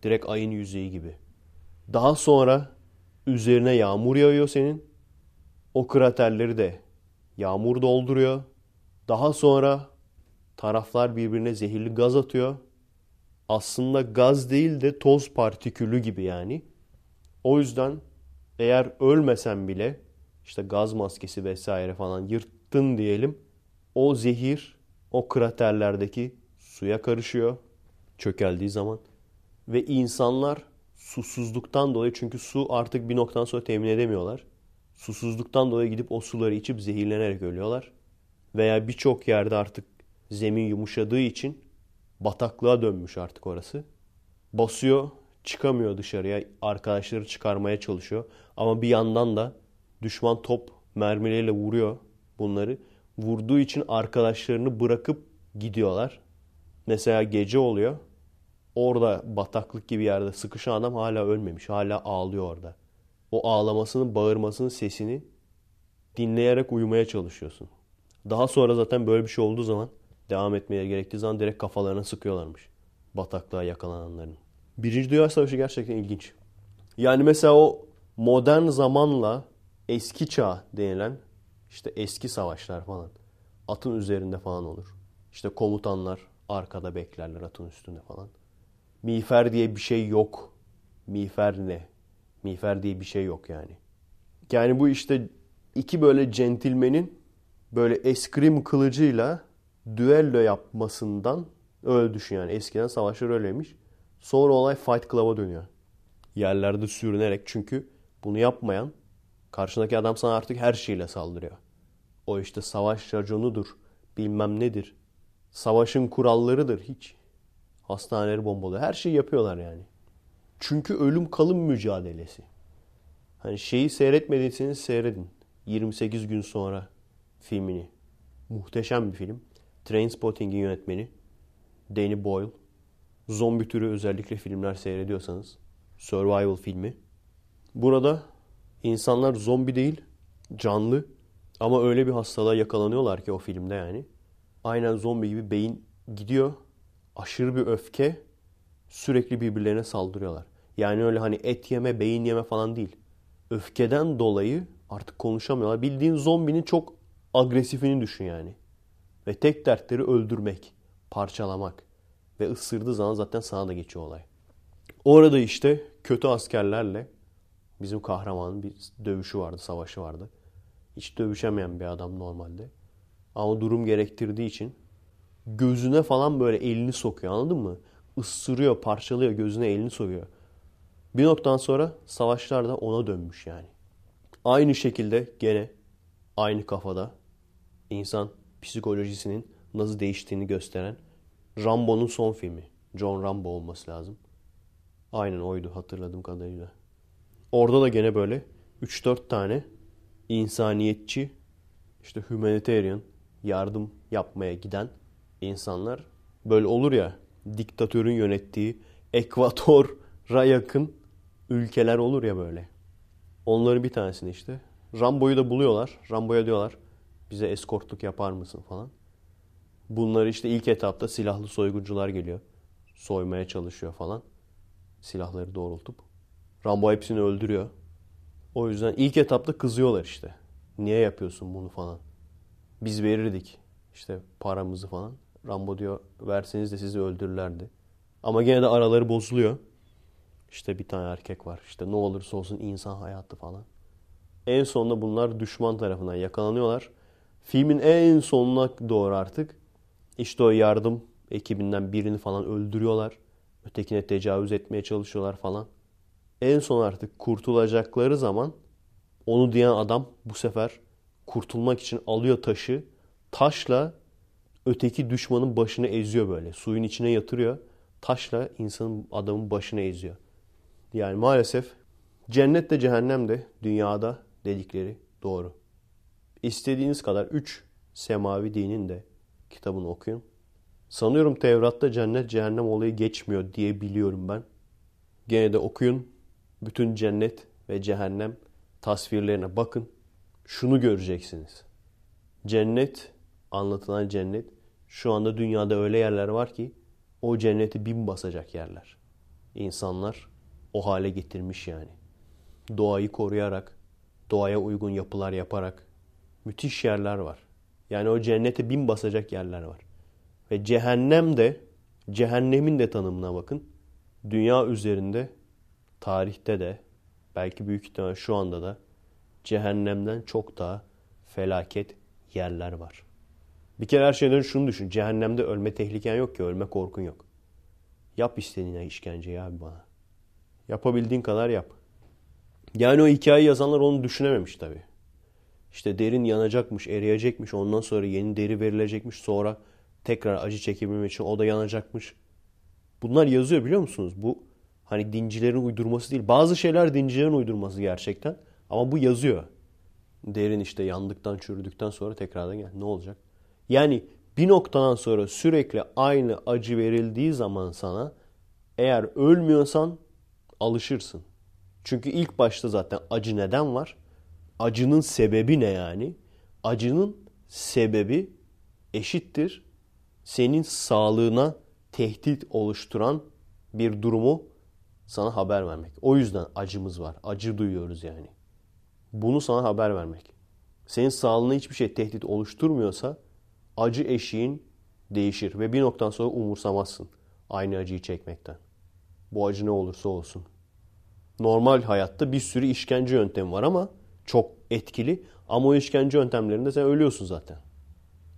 Speaker 1: Direkt ayın yüzeyi gibi. Daha sonra üzerine yağmur yağıyor senin. O kraterleri de yağmur dolduruyor. Daha sonra taraflar birbirine zehirli gaz atıyor. Aslında gaz değil de toz partikülü gibi yani. O yüzden eğer ölmesen bile işte gaz maskesi vesaire falan yırttın diyelim. O zehir o kraterlerdeki suya karışıyor çökeldiği zaman ve insanlar susuzluktan dolayı çünkü su artık bir noktadan sonra temin edemiyorlar. Susuzluktan dolayı gidip o suları içip zehirlenerek ölüyorlar. Veya birçok yerde artık zemin yumuşadığı için bataklığa dönmüş artık orası. Basıyor, çıkamıyor dışarıya. Arkadaşları çıkarmaya çalışıyor. Ama bir yandan da Düşman top mermileriyle vuruyor bunları. Vurduğu için arkadaşlarını bırakıp gidiyorlar. Mesela gece oluyor. Orada bataklık gibi yerde sıkışan adam hala ölmemiş. Hala ağlıyor orada. O ağlamasının, bağırmasının sesini dinleyerek uyumaya çalışıyorsun. Daha sonra zaten böyle bir şey olduğu zaman devam etmeye gerektiği zaman direkt kafalarına sıkıyorlarmış. Bataklığa yakalananların. Birinci Dünya Savaşı gerçekten ilginç. Yani mesela o modern zamanla eski çağ denilen işte eski savaşlar falan atın üzerinde falan olur. İşte komutanlar arkada beklerler atın üstünde falan. Mifer diye bir şey yok. Mifer ne? Mifer diye bir şey yok yani. Yani bu işte iki böyle centilmenin böyle eskrim kılıcıyla düello yapmasından öyle düşün yani. Eskiden savaşlar öyleymiş. Sonra olay Fight Club'a dönüyor. Yerlerde sürünerek çünkü bunu yapmayan Karşındaki adam sana artık her şeyle saldırıyor. O işte savaş raconudur, bilmem nedir. Savaşın kurallarıdır hiç. Hastaneleri bombalıyor. Her şeyi yapıyorlar yani. Çünkü ölüm kalım mücadelesi. Hani şeyi seyretmediyseniz seyredin. 28 gün sonra filmini. Muhteşem bir film. Trainspotting'in yönetmeni Danny Boyle. Zombi türü özellikle filmler seyrediyorsanız. Survival filmi. Burada İnsanlar zombi değil, canlı ama öyle bir hastalığa yakalanıyorlar ki o filmde yani. Aynen zombi gibi beyin gidiyor. Aşırı bir öfke sürekli birbirlerine saldırıyorlar. Yani öyle hani et yeme, beyin yeme falan değil. Öfkeden dolayı artık konuşamıyorlar. Bildiğin zombinin çok agresifini düşün yani. Ve tek dertleri öldürmek, parçalamak. Ve ısırdığı zaman zaten sana da geçiyor olay. Orada işte kötü askerlerle Bizim kahramanın bir dövüşü vardı, savaşı vardı. Hiç dövüşemeyen bir adam normalde. Ama durum gerektirdiği için gözüne falan böyle elini sokuyor anladın mı? Issırıyor, parçalıyor, gözüne elini sokuyor. Bir noktadan sonra savaşlar da ona dönmüş yani. Aynı şekilde gene aynı kafada insan psikolojisinin nasıl değiştiğini gösteren Rambo'nun son filmi. John Rambo olması lazım. Aynen oydu hatırladığım kadarıyla. Orada da gene böyle 3-4 tane insaniyetçi, işte humanitarian, yardım yapmaya giden insanlar böyle olur ya diktatörün yönettiği Ekvator'a yakın ülkeler olur ya böyle. Onların bir tanesini işte Rambo'yu da buluyorlar. Rambo'ya diyorlar bize eskortluk yapar mısın falan. Bunları işte ilk etapta silahlı soyguncular geliyor. Soymaya çalışıyor falan. Silahları doğrultup. Rambo hepsini öldürüyor. O yüzden ilk etapta kızıyorlar işte. Niye yapıyorsun bunu falan. Biz verirdik işte paramızı falan. Rambo diyor verseniz de sizi öldürürlerdi. Ama gene de araları bozuluyor. İşte bir tane erkek var. İşte ne olursa olsun insan hayatı falan. En sonunda bunlar düşman tarafından yakalanıyorlar. Filmin en sonuna doğru artık işte o yardım ekibinden birini falan öldürüyorlar. Ötekine tecavüz etmeye çalışıyorlar falan en son artık kurtulacakları zaman onu diyen adam bu sefer kurtulmak için alıyor taşı. Taşla öteki düşmanın başını eziyor böyle. Suyun içine yatırıyor. Taşla insanın adamın başını eziyor. Yani maalesef cennet de cehennem de dünyada dedikleri doğru. İstediğiniz kadar 3 semavi dinin de kitabını okuyun. Sanıyorum Tevrat'ta cennet cehennem olayı geçmiyor diye biliyorum ben. Gene de okuyun bütün cennet ve cehennem tasvirlerine bakın. Şunu göreceksiniz. Cennet, anlatılan cennet şu anda dünyada öyle yerler var ki o cenneti bin basacak yerler. İnsanlar o hale getirmiş yani. Doğayı koruyarak, doğaya uygun yapılar yaparak müthiş yerler var. Yani o cennete bin basacak yerler var. Ve cehennem de, cehennemin de tanımına bakın. Dünya üzerinde tarihte de belki büyük ihtimal şu anda da cehennemden çok daha felaket yerler var. Bir kere her şeyden şunu düşün. Cehennemde ölme tehliken yok ki ölme korkun yok. Yap istediğine işkenceyi abi bana. Yapabildiğin kadar yap. Yani o hikayeyi yazanlar onu düşünememiş tabii. İşte derin yanacakmış, eriyecekmiş. Ondan sonra yeni deri verilecekmiş. Sonra tekrar acı çekebilmek için o da yanacakmış. Bunlar yazıyor biliyor musunuz? Bu Hani dincilerin uydurması değil. Bazı şeyler dincilerin uydurması gerçekten. Ama bu yazıyor. Derin işte yandıktan çürüdükten sonra tekrardan gel. Ne olacak? Yani bir noktadan sonra sürekli aynı acı verildiği zaman sana eğer ölmüyorsan alışırsın. Çünkü ilk başta zaten acı neden var? Acının sebebi ne yani? Acının sebebi eşittir senin sağlığına tehdit oluşturan bir durumu sana haber vermek. O yüzden acımız var. Acı duyuyoruz yani. Bunu sana haber vermek. Senin sağlığına hiçbir şey tehdit oluşturmuyorsa acı eşiğin değişir ve bir noktadan sonra umursamazsın aynı acıyı çekmekten. Bu acı ne olursa olsun. Normal hayatta bir sürü işkence yöntemi var ama çok etkili. Ama o işkence yöntemlerinde sen ölüyorsun zaten.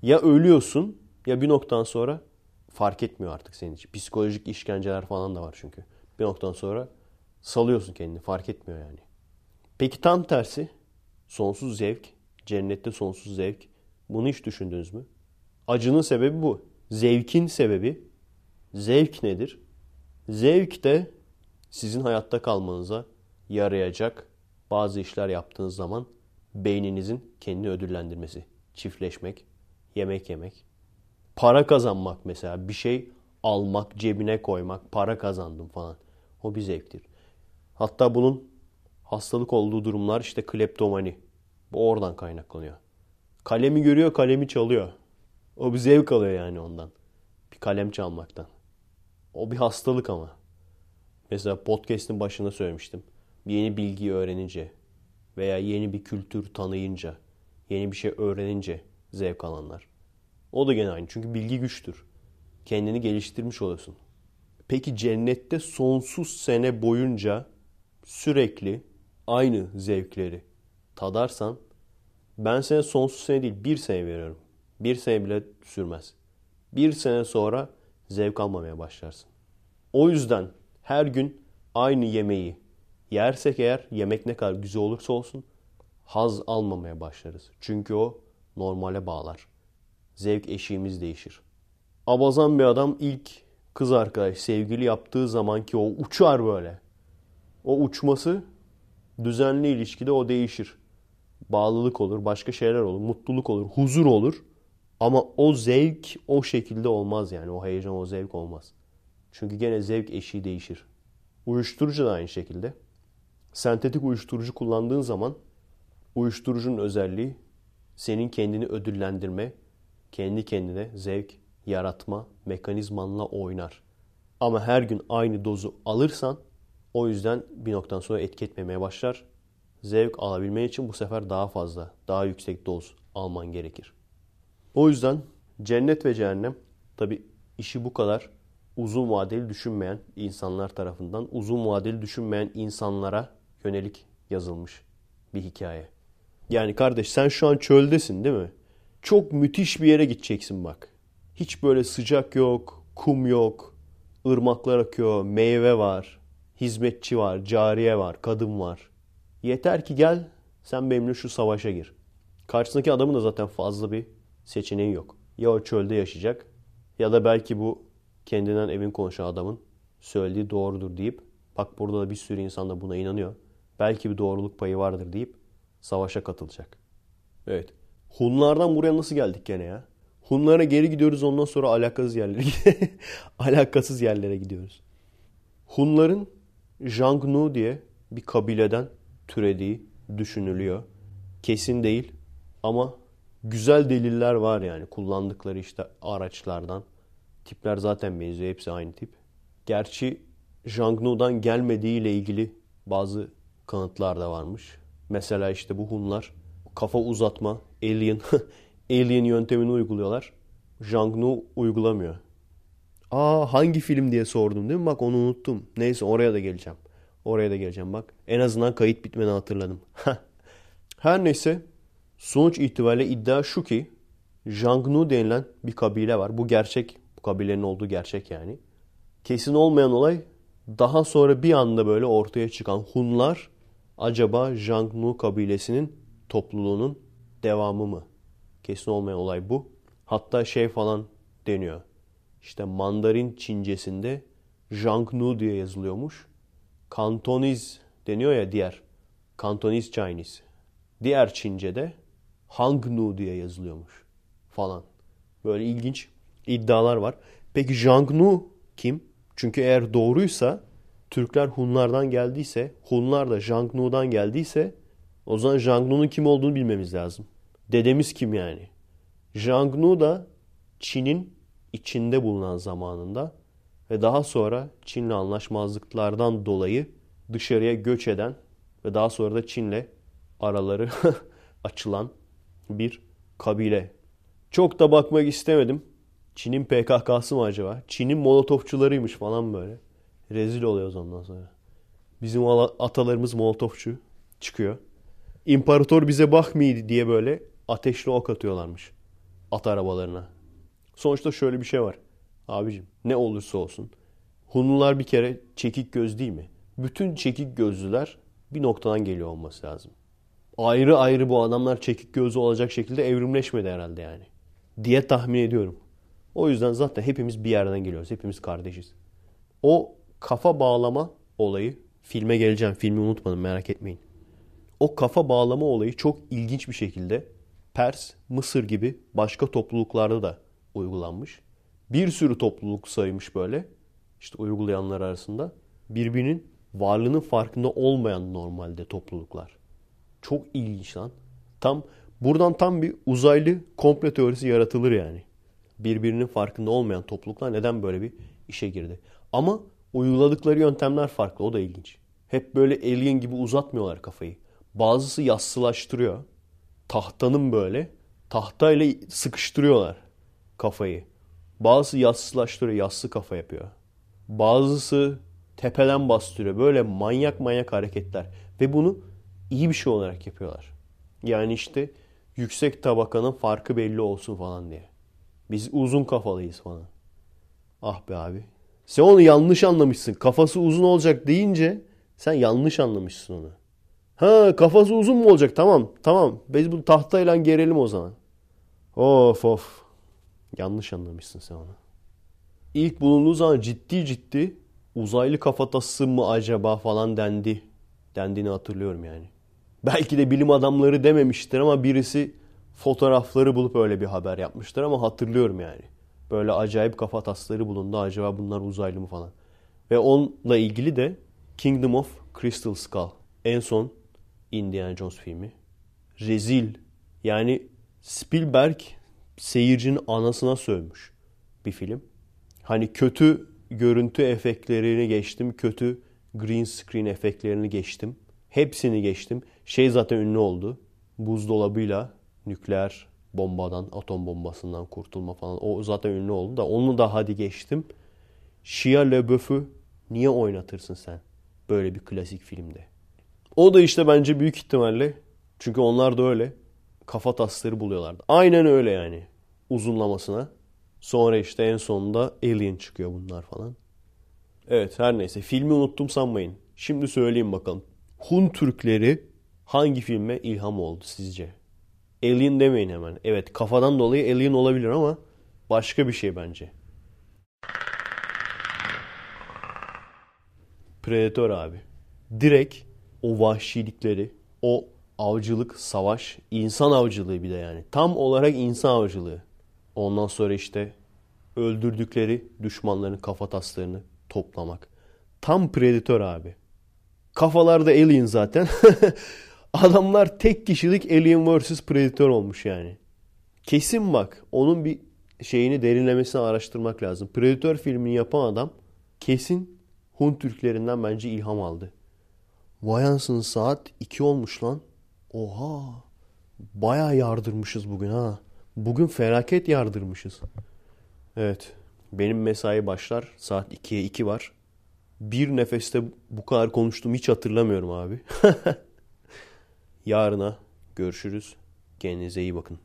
Speaker 1: Ya ölüyorsun ya bir noktadan sonra fark etmiyor artık senin için. Psikolojik işkenceler falan da var çünkü bir noktadan sonra salıyorsun kendini fark etmiyor yani. Peki tam tersi sonsuz zevk, cennette sonsuz zevk bunu hiç düşündünüz mü? Acının sebebi bu. Zevkin sebebi. Zevk nedir? Zevk de sizin hayatta kalmanıza yarayacak bazı işler yaptığınız zaman beyninizin kendini ödüllendirmesi. Çiftleşmek, yemek yemek, para kazanmak mesela bir şey almak, cebine koymak, para kazandım falan. O Hobi zevktir. Hatta bunun hastalık olduğu durumlar işte kleptomani. Bu oradan kaynaklanıyor. Kalemi görüyor, kalemi çalıyor. O bir zevk alıyor yani ondan. Bir kalem çalmaktan. O bir hastalık ama. Mesela podcast'in başında söylemiştim. Yeni bilgiyi öğrenince veya yeni bir kültür tanıyınca, yeni bir şey öğrenince zevk alanlar. O da gene aynı. Çünkü bilgi güçtür. Kendini geliştirmiş oluyorsun. Peki cennette sonsuz sene boyunca sürekli aynı zevkleri tadarsan ben sana sonsuz sene değil bir sene veriyorum. Bir sene bile sürmez. Bir sene sonra zevk almamaya başlarsın. O yüzden her gün aynı yemeği yersek eğer yemek ne kadar güzel olursa olsun haz almamaya başlarız. Çünkü o normale bağlar. Zevk eşiğimiz değişir. Abazan bir adam ilk kız arkadaş sevgili yaptığı zaman ki o uçar böyle. O uçması düzenli ilişkide o değişir. Bağlılık olur, başka şeyler olur, mutluluk olur, huzur olur. Ama o zevk o şekilde olmaz yani. O heyecan, o zevk olmaz. Çünkü gene zevk eşiği değişir. Uyuşturucu da aynı şekilde. Sentetik uyuşturucu kullandığın zaman uyuşturucunun özelliği senin kendini ödüllendirme, kendi kendine zevk yaratma mekanizmanla oynar. Ama her gün aynı dozu alırsan o yüzden bir noktadan sonra etki etmemeye başlar. Zevk alabilmen için bu sefer daha fazla, daha yüksek doz alman gerekir. O yüzden cennet ve cehennem tabi işi bu kadar uzun vadeli düşünmeyen insanlar tarafından uzun vadeli düşünmeyen insanlara yönelik yazılmış bir hikaye. Yani kardeş sen şu an çöldesin değil mi? Çok müthiş bir yere gideceksin bak. Hiç böyle sıcak yok, kum yok, ırmaklar akıyor, meyve var, hizmetçi var, cariye var, kadın var. Yeter ki gel sen benimle şu savaşa gir. Karşısındaki adamın da zaten fazla bir seçeneği yok. Ya o çölde yaşayacak ya da belki bu kendinden evin konuşan adamın söylediği doğrudur deyip bak burada da bir sürü insan da buna inanıyor. Belki bir doğruluk payı vardır deyip savaşa katılacak. Evet. Hunlardan buraya nasıl geldik gene ya? Hunlara geri gidiyoruz ondan sonra alakasız yerlere *laughs* alakasız yerlere gidiyoruz. Hunların Jangnu diye bir kabileden türediği düşünülüyor. Kesin değil ama güzel deliller var yani kullandıkları işte araçlardan. Tipler zaten benziyor hepsi aynı tip. Gerçi Jangnu'dan gelmediği ile ilgili bazı kanıtlar da varmış. Mesela işte bu Hunlar kafa uzatma, alien *laughs* Alien yöntemini uyguluyorlar. Jang Nu uygulamıyor. Aa hangi film diye sordum değil mi? Bak onu unuttum. Neyse oraya da geleceğim. Oraya da geleceğim bak. En azından kayıt bitmeni hatırladım. *laughs* Her neyse sonuç itibariyle iddia şu ki Jangnu denilen bir kabile var. Bu gerçek. Bu kabilenin olduğu gerçek yani. Kesin olmayan olay daha sonra bir anda böyle ortaya çıkan Hunlar acaba Jangnu kabilesinin topluluğunun devamı mı? Kesin olmayan olay bu. Hatta şey falan deniyor. İşte Mandarin Çincesinde Jiangnu diye yazılıyormuş. Kantoniz deniyor ya diğer. Kantoniz Chinese. Diğer Çince'de Hangnu diye yazılıyormuş falan. Böyle ilginç iddialar var. Peki Jiangnu kim? Çünkü eğer doğruysa Türkler Hunlardan geldiyse, Hunlar da Jangnu'dan geldiyse o zaman Jangnu'nun kim olduğunu bilmemiz lazım. Dedemiz kim yani? Zhang da Çin'in içinde bulunan zamanında ve daha sonra Çin'le anlaşmazlıklardan dolayı dışarıya göç eden ve daha sonra da Çin'le araları *laughs* açılan bir kabile. Çok da bakmak istemedim. Çin'in PKK'sı mı acaba? Çin'in molotofçularıymış falan böyle. Rezil oluyoruz ondan sonra. Bizim atalarımız molotofçu çıkıyor. İmparator bize bakmıyor diye böyle ateşli ok atıyorlarmış at arabalarına. Sonuçta şöyle bir şey var. Abicim ne olursa olsun Hunlular bir kere çekik göz değil mi? Bütün çekik gözlüler bir noktadan geliyor olması lazım. Ayrı ayrı bu adamlar çekik gözlü olacak şekilde evrimleşmedi herhalde yani. Diye tahmin ediyorum. O yüzden zaten hepimiz bir yerden geliyoruz. Hepimiz kardeşiz. O kafa bağlama olayı filme geleceğim. Filmi unutmadım merak etmeyin. O kafa bağlama olayı çok ilginç bir şekilde Pers, Mısır gibi başka topluluklarda da uygulanmış. Bir sürü topluluk saymış böyle. İşte uygulayanlar arasında birbirinin varlığının farkında olmayan normalde topluluklar. Çok ilginç lan. Tam buradan tam bir uzaylı komple teorisi yaratılır yani. Birbirinin farkında olmayan topluluklar neden böyle bir işe girdi? Ama uyguladıkları yöntemler farklı. O da ilginç. Hep böyle alien gibi uzatmıyorlar kafayı. Bazısı yassılaştırıyor tahtanın böyle tahtayla sıkıştırıyorlar kafayı. Bazısı yassılaştırıyor, yassı kafa yapıyor. Bazısı tepeden bastırıyor. Böyle manyak manyak hareketler. Ve bunu iyi bir şey olarak yapıyorlar. Yani işte yüksek tabakanın farkı belli olsun falan diye. Biz uzun kafalıyız falan. Ah be abi. Sen onu yanlış anlamışsın. Kafası uzun olacak deyince sen yanlış anlamışsın onu. Ha kafası uzun mu olacak? Tamam tamam. Biz bunu tahtayla gerelim o zaman. Of of. Yanlış anlamışsın sen onu. İlk bulunduğu zaman ciddi ciddi uzaylı kafatası mı acaba falan dendi. Dendiğini hatırlıyorum yani. Belki de bilim adamları dememiştir ama birisi fotoğrafları bulup öyle bir haber yapmıştır ama hatırlıyorum yani. Böyle acayip kafa tasları bulundu. Acaba bunlar uzaylı mı falan. Ve onunla ilgili de Kingdom of Crystal Skull. En son Indiana Jones filmi. Rezil. Yani Spielberg seyircinin anasına sövmüş bir film. Hani kötü görüntü efektlerini geçtim. Kötü green screen efektlerini geçtim. Hepsini geçtim. Şey zaten ünlü oldu. Buzdolabıyla nükleer bombadan, atom bombasından kurtulma falan. O zaten ünlü oldu da onu da hadi geçtim. Shia LaBeouf'u niye oynatırsın sen böyle bir klasik filmde? O da işte bence büyük ihtimalle çünkü onlar da öyle kafa tasları buluyorlardı. Aynen öyle yani uzunlamasına. Sonra işte en sonunda Alien çıkıyor bunlar falan. Evet her neyse filmi unuttum sanmayın. Şimdi söyleyeyim bakalım. Hun Türkleri hangi filme ilham oldu sizce? Alien demeyin hemen. Evet kafadan dolayı Alien olabilir ama başka bir şey bence. Predator abi. Direkt o vahşilikleri, o avcılık, savaş, insan avcılığı bir de yani. Tam olarak insan avcılığı. Ondan sonra işte öldürdükleri düşmanların kafataslarını toplamak. Tam predatör abi. Kafalarda alien zaten. *laughs* Adamlar tek kişilik Alien vs Predator olmuş yani. Kesin bak onun bir şeyini derinlemesine araştırmak lazım. Predator filmini yapan adam kesin Hun Türklerinden bence ilham aldı. Vay ansın saat 2 olmuş lan. Oha. Baya yardırmışız bugün ha. Bugün felaket yardırmışız. Evet. Benim mesai başlar. Saat 2'ye 2 var. Bir nefeste bu kadar konuştuğumu hiç hatırlamıyorum abi. *laughs* Yarına görüşürüz. Kendinize iyi bakın.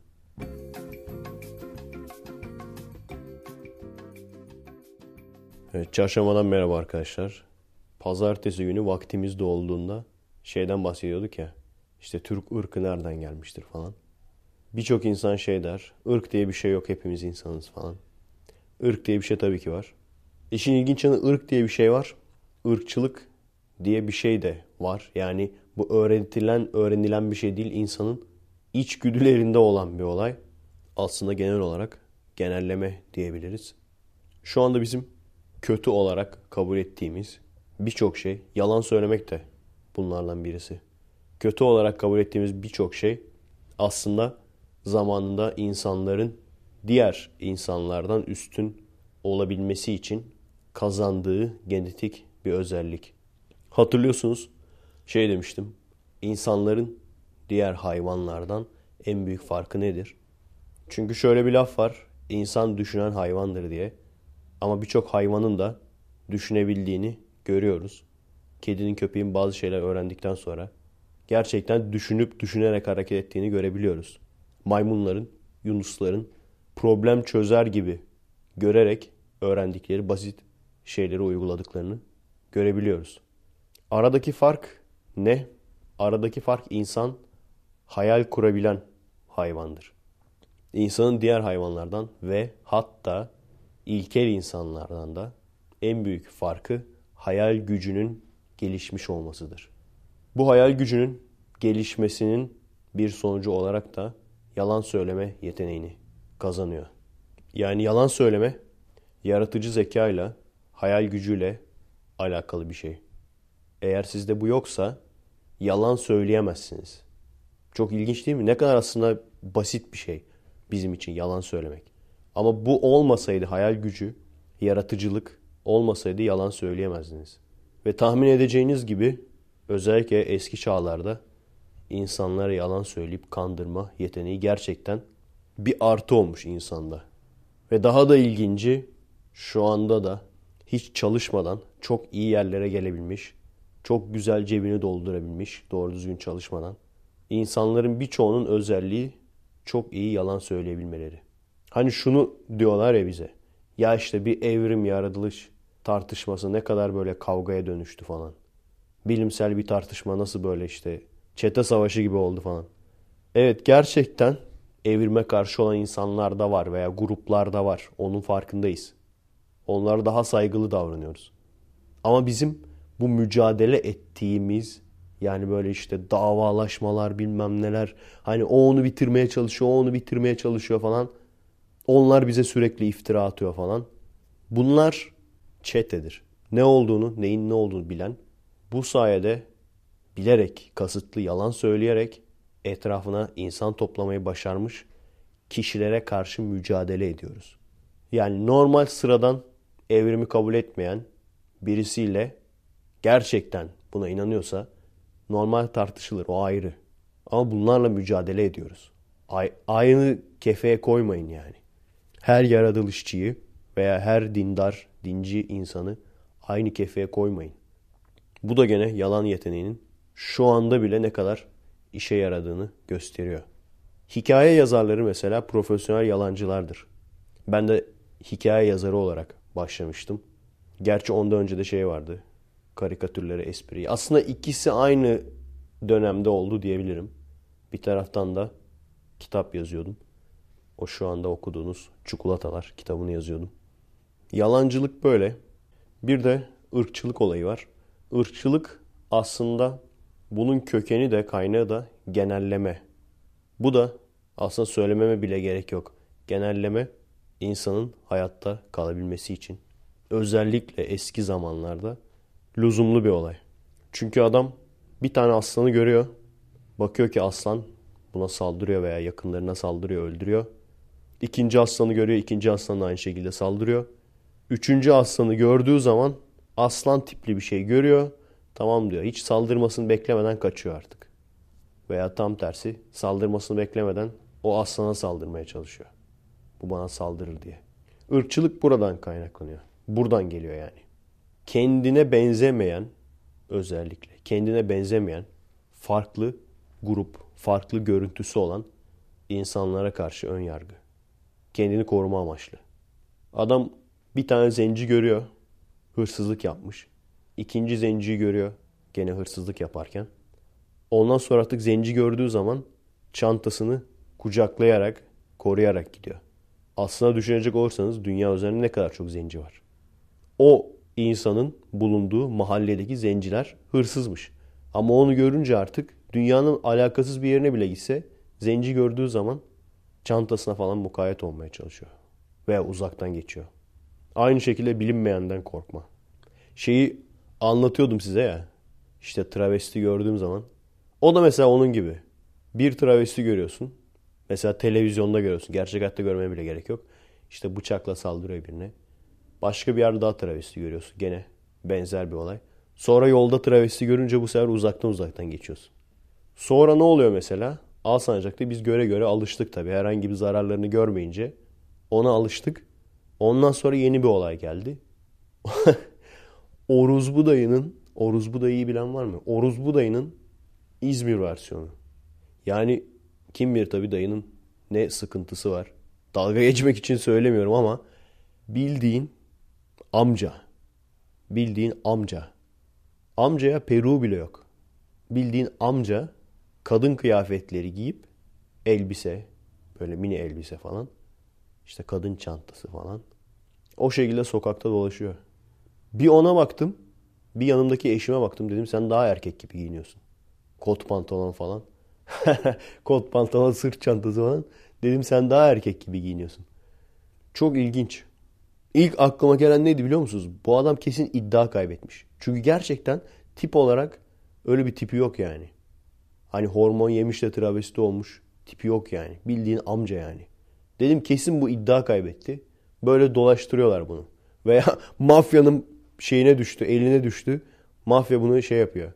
Speaker 1: Evet, çarşambadan merhaba arkadaşlar pazartesi günü vaktimiz dolduğunda şeyden bahsediyorduk ya. İşte Türk ırkı nereden gelmiştir falan. Birçok insan şey der. Irk diye bir şey yok hepimiz insanız falan. Irk diye bir şey tabii ki var. İşin ilginç yanı ırk diye bir şey var. Irkçılık diye bir şey de var. Yani bu öğretilen, öğrenilen bir şey değil. insanın güdülerinde olan bir olay. Aslında genel olarak genelleme diyebiliriz. Şu anda bizim kötü olarak kabul ettiğimiz Birçok şey, yalan söylemek de bunlardan birisi. Kötü olarak kabul ettiğimiz birçok şey aslında zamanında insanların diğer insanlardan üstün olabilmesi için kazandığı genetik bir özellik. Hatırlıyorsunuz şey demiştim. İnsanların diğer hayvanlardan en büyük farkı nedir? Çünkü şöyle bir laf var. İnsan düşünen hayvandır diye. Ama birçok hayvanın da düşünebildiğini görüyoruz. Kedinin köpeğin bazı şeyler öğrendikten sonra gerçekten düşünüp düşünerek hareket ettiğini görebiliyoruz. Maymunların, yunusların problem çözer gibi görerek öğrendikleri basit şeyleri uyguladıklarını görebiliyoruz. Aradaki fark ne? Aradaki fark insan hayal kurabilen hayvandır. İnsanın diğer hayvanlardan ve hatta ilkel insanlardan da en büyük farkı hayal gücünün gelişmiş olmasıdır. Bu hayal gücünün gelişmesinin bir sonucu olarak da yalan söyleme yeteneğini kazanıyor. Yani yalan söyleme yaratıcı zekayla, hayal gücüyle alakalı bir şey. Eğer sizde bu yoksa yalan söyleyemezsiniz. Çok ilginç değil mi? Ne kadar aslında basit bir şey bizim için yalan söylemek. Ama bu olmasaydı hayal gücü, yaratıcılık olmasaydı yalan söyleyemezdiniz. Ve tahmin edeceğiniz gibi özellikle eski çağlarda insanlara yalan söyleyip kandırma yeteneği gerçekten bir artı olmuş insanda. Ve daha da ilginci şu anda da hiç çalışmadan çok iyi yerlere gelebilmiş, çok güzel cebini doldurabilmiş doğru düzgün çalışmadan. İnsanların birçoğunun özelliği çok iyi yalan söyleyebilmeleri. Hani şunu diyorlar ya bize. Ya işte bir evrim yaratılış tartışması ne kadar böyle kavgaya dönüştü falan. Bilimsel bir tartışma nasıl böyle işte çete savaşı gibi oldu falan. Evet gerçekten evrime karşı olan insanlar da var veya gruplar da var. Onun farkındayız. Onlara daha saygılı davranıyoruz. Ama bizim bu mücadele ettiğimiz yani böyle işte davalaşmalar bilmem neler. Hani o onu bitirmeye çalışıyor, o onu bitirmeye çalışıyor falan. Onlar bize sürekli iftira atıyor falan. Bunlar çetedir. Ne olduğunu, neyin ne olduğunu bilen. Bu sayede bilerek, kasıtlı yalan söyleyerek etrafına insan toplamayı başarmış kişilere karşı mücadele ediyoruz. Yani normal sıradan evrimi kabul etmeyen birisiyle gerçekten buna inanıyorsa normal tartışılır o ayrı. Ama bunlarla mücadele ediyoruz. Ay, aynı kefeye koymayın yani her yaratılışçıyı veya her dindar, dinci insanı aynı kefeye koymayın. Bu da gene yalan yeteneğinin şu anda bile ne kadar işe yaradığını gösteriyor. Hikaye yazarları mesela profesyonel yalancılardır. Ben de hikaye yazarı olarak başlamıştım. Gerçi onda önce de şey vardı. Karikatürleri, espriyi. Aslında ikisi aynı dönemde oldu diyebilirim. Bir taraftan da kitap yazıyordum. O şu anda okuduğunuz Çikolatalar kitabını yazıyordum. Yalancılık böyle. Bir de ırkçılık olayı var. Irkçılık aslında bunun kökeni de kaynağı da genelleme. Bu da aslında söylememe bile gerek yok. Genelleme insanın hayatta kalabilmesi için özellikle eski zamanlarda lüzumlu bir olay. Çünkü adam bir tane aslanı görüyor. Bakıyor ki aslan buna saldırıyor veya yakınlarına saldırıyor, öldürüyor. İkinci aslanı görüyor. ikinci aslan da aynı şekilde saldırıyor. Üçüncü aslanı gördüğü zaman aslan tipli bir şey görüyor. Tamam diyor. Hiç saldırmasını beklemeden kaçıyor artık. Veya tam tersi saldırmasını beklemeden o aslana saldırmaya çalışıyor. Bu bana saldırır diye. Irkçılık buradan kaynaklanıyor. Buradan geliyor yani. Kendine benzemeyen özellikle kendine benzemeyen farklı grup, farklı görüntüsü olan insanlara karşı ön yargı. Kendini koruma amaçlı. Adam bir tane zenci görüyor. Hırsızlık yapmış. İkinci zenciyi görüyor. Gene hırsızlık yaparken. Ondan sonra artık zenci gördüğü zaman çantasını kucaklayarak, koruyarak gidiyor. Aslına düşünecek olursanız dünya üzerinde ne kadar çok zenci var. O insanın bulunduğu mahalledeki zenciler hırsızmış. Ama onu görünce artık dünyanın alakasız bir yerine bile gitse zenci gördüğü zaman çantasına falan mukayyet olmaya çalışıyor. Veya uzaktan geçiyor. Aynı şekilde bilinmeyenden korkma. Şeyi anlatıyordum size ya. İşte travesti gördüğüm zaman. O da mesela onun gibi. Bir travesti görüyorsun. Mesela televizyonda görüyorsun. Gerçek hayatta görmeye bile gerek yok. İşte bıçakla saldırıyor birine. Başka bir yerde daha travesti görüyorsun. Gene benzer bir olay. Sonra yolda travesti görünce bu sefer uzaktan uzaktan geçiyorsun. Sonra ne oluyor mesela? Alsancak'ta biz göre göre alıştık tabii. Herhangi bir zararlarını görmeyince ona alıştık. Ondan sonra yeni bir olay geldi. *laughs* Oruz Budayı'nın, Oruz Budayı'yı bilen var mı? Oruz Budayı'nın İzmir versiyonu. Yani kim bilir tabii dayının ne sıkıntısı var. Dalga geçmek için söylemiyorum ama bildiğin amca. Bildiğin amca. Amcaya Peru bile yok. Bildiğin amca kadın kıyafetleri giyip elbise böyle mini elbise falan işte kadın çantası falan o şekilde sokakta dolaşıyor. Bir ona baktım bir yanımdaki eşime baktım dedim sen daha erkek gibi giyiniyorsun. Kot pantolon falan. *laughs* Kot pantolon sırt çantası falan. Dedim sen daha erkek gibi giyiniyorsun. Çok ilginç. İlk aklıma gelen neydi biliyor musunuz? Bu adam kesin iddia kaybetmiş. Çünkü gerçekten tip olarak öyle bir tipi yok yani. Hani hormon yemiş de travesti olmuş. Tipi yok yani. Bildiğin amca yani. Dedim kesin bu iddia kaybetti. Böyle dolaştırıyorlar bunu. Veya *laughs* mafyanın şeyine düştü, eline düştü. Mafya bunu şey yapıyor.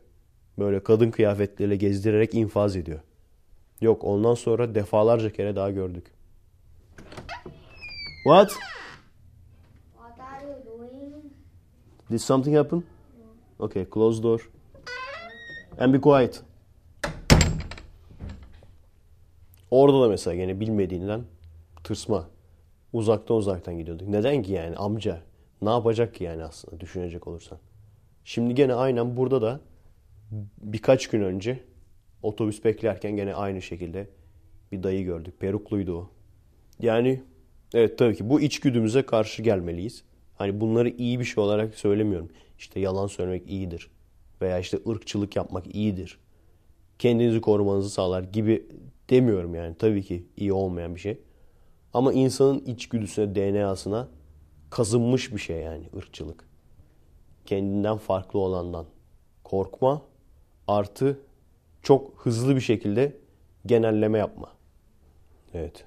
Speaker 1: Böyle kadın kıyafetleriyle gezdirerek infaz ediyor. Yok ondan sonra defalarca kere daha gördük. What? What are you doing? Did something happen? Okay, close door. And be quiet. Orada da mesela yine bilmediğinden tırsma. Uzaktan uzaktan gidiyorduk. Neden ki yani amca? Ne yapacak ki yani aslında düşünecek olursan. Şimdi gene aynen burada da birkaç gün önce otobüs beklerken gene aynı şekilde bir dayı gördük. Perukluydu o. Yani evet tabii ki bu içgüdümüze karşı gelmeliyiz. Hani bunları iyi bir şey olarak söylemiyorum. İşte yalan söylemek iyidir. Veya işte ırkçılık yapmak iyidir. Kendinizi korumanızı sağlar gibi demiyorum yani. Tabii ki iyi olmayan bir şey. Ama insanın içgüdüsüne, DNA'sına kazınmış bir şey yani ırkçılık. Kendinden farklı olandan korkma artı çok hızlı bir şekilde genelleme yapma. Evet.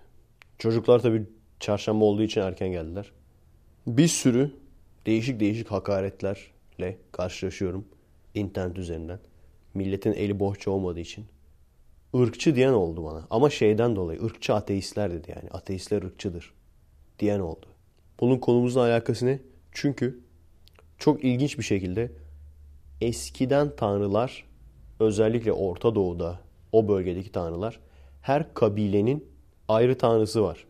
Speaker 1: Çocuklar tabii çarşamba olduğu için erken geldiler. Bir sürü değişik değişik hakaretlerle karşılaşıyorum internet üzerinden. Milletin eli bohça olmadığı için ırkçı diyen oldu bana. Ama şeyden dolayı ırkçı ateistler dedi yani. Ateistler ırkçıdır diyen oldu. Bunun konumuzla alakası ne? Çünkü çok ilginç bir şekilde eskiden tanrılar özellikle Orta Doğu'da o bölgedeki tanrılar her kabilenin ayrı tanrısı var.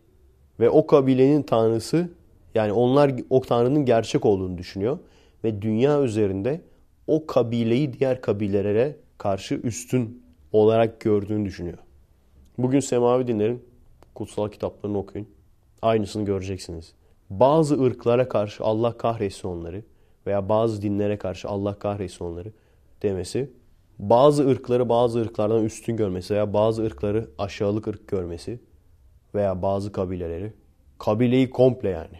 Speaker 1: Ve o kabilenin tanrısı yani onlar o tanrının gerçek olduğunu düşünüyor. Ve dünya üzerinde o kabileyi diğer kabilelere karşı üstün olarak gördüğünü düşünüyor. Bugün semavi dinlerin kutsal kitaplarını okuyun. Aynısını göreceksiniz. Bazı ırklara karşı Allah kahretsin onları veya bazı dinlere karşı Allah kahretsin onları demesi bazı ırkları bazı ırklardan üstün görmesi veya bazı ırkları aşağılık ırk görmesi veya bazı kabileleri kabileyi komple yani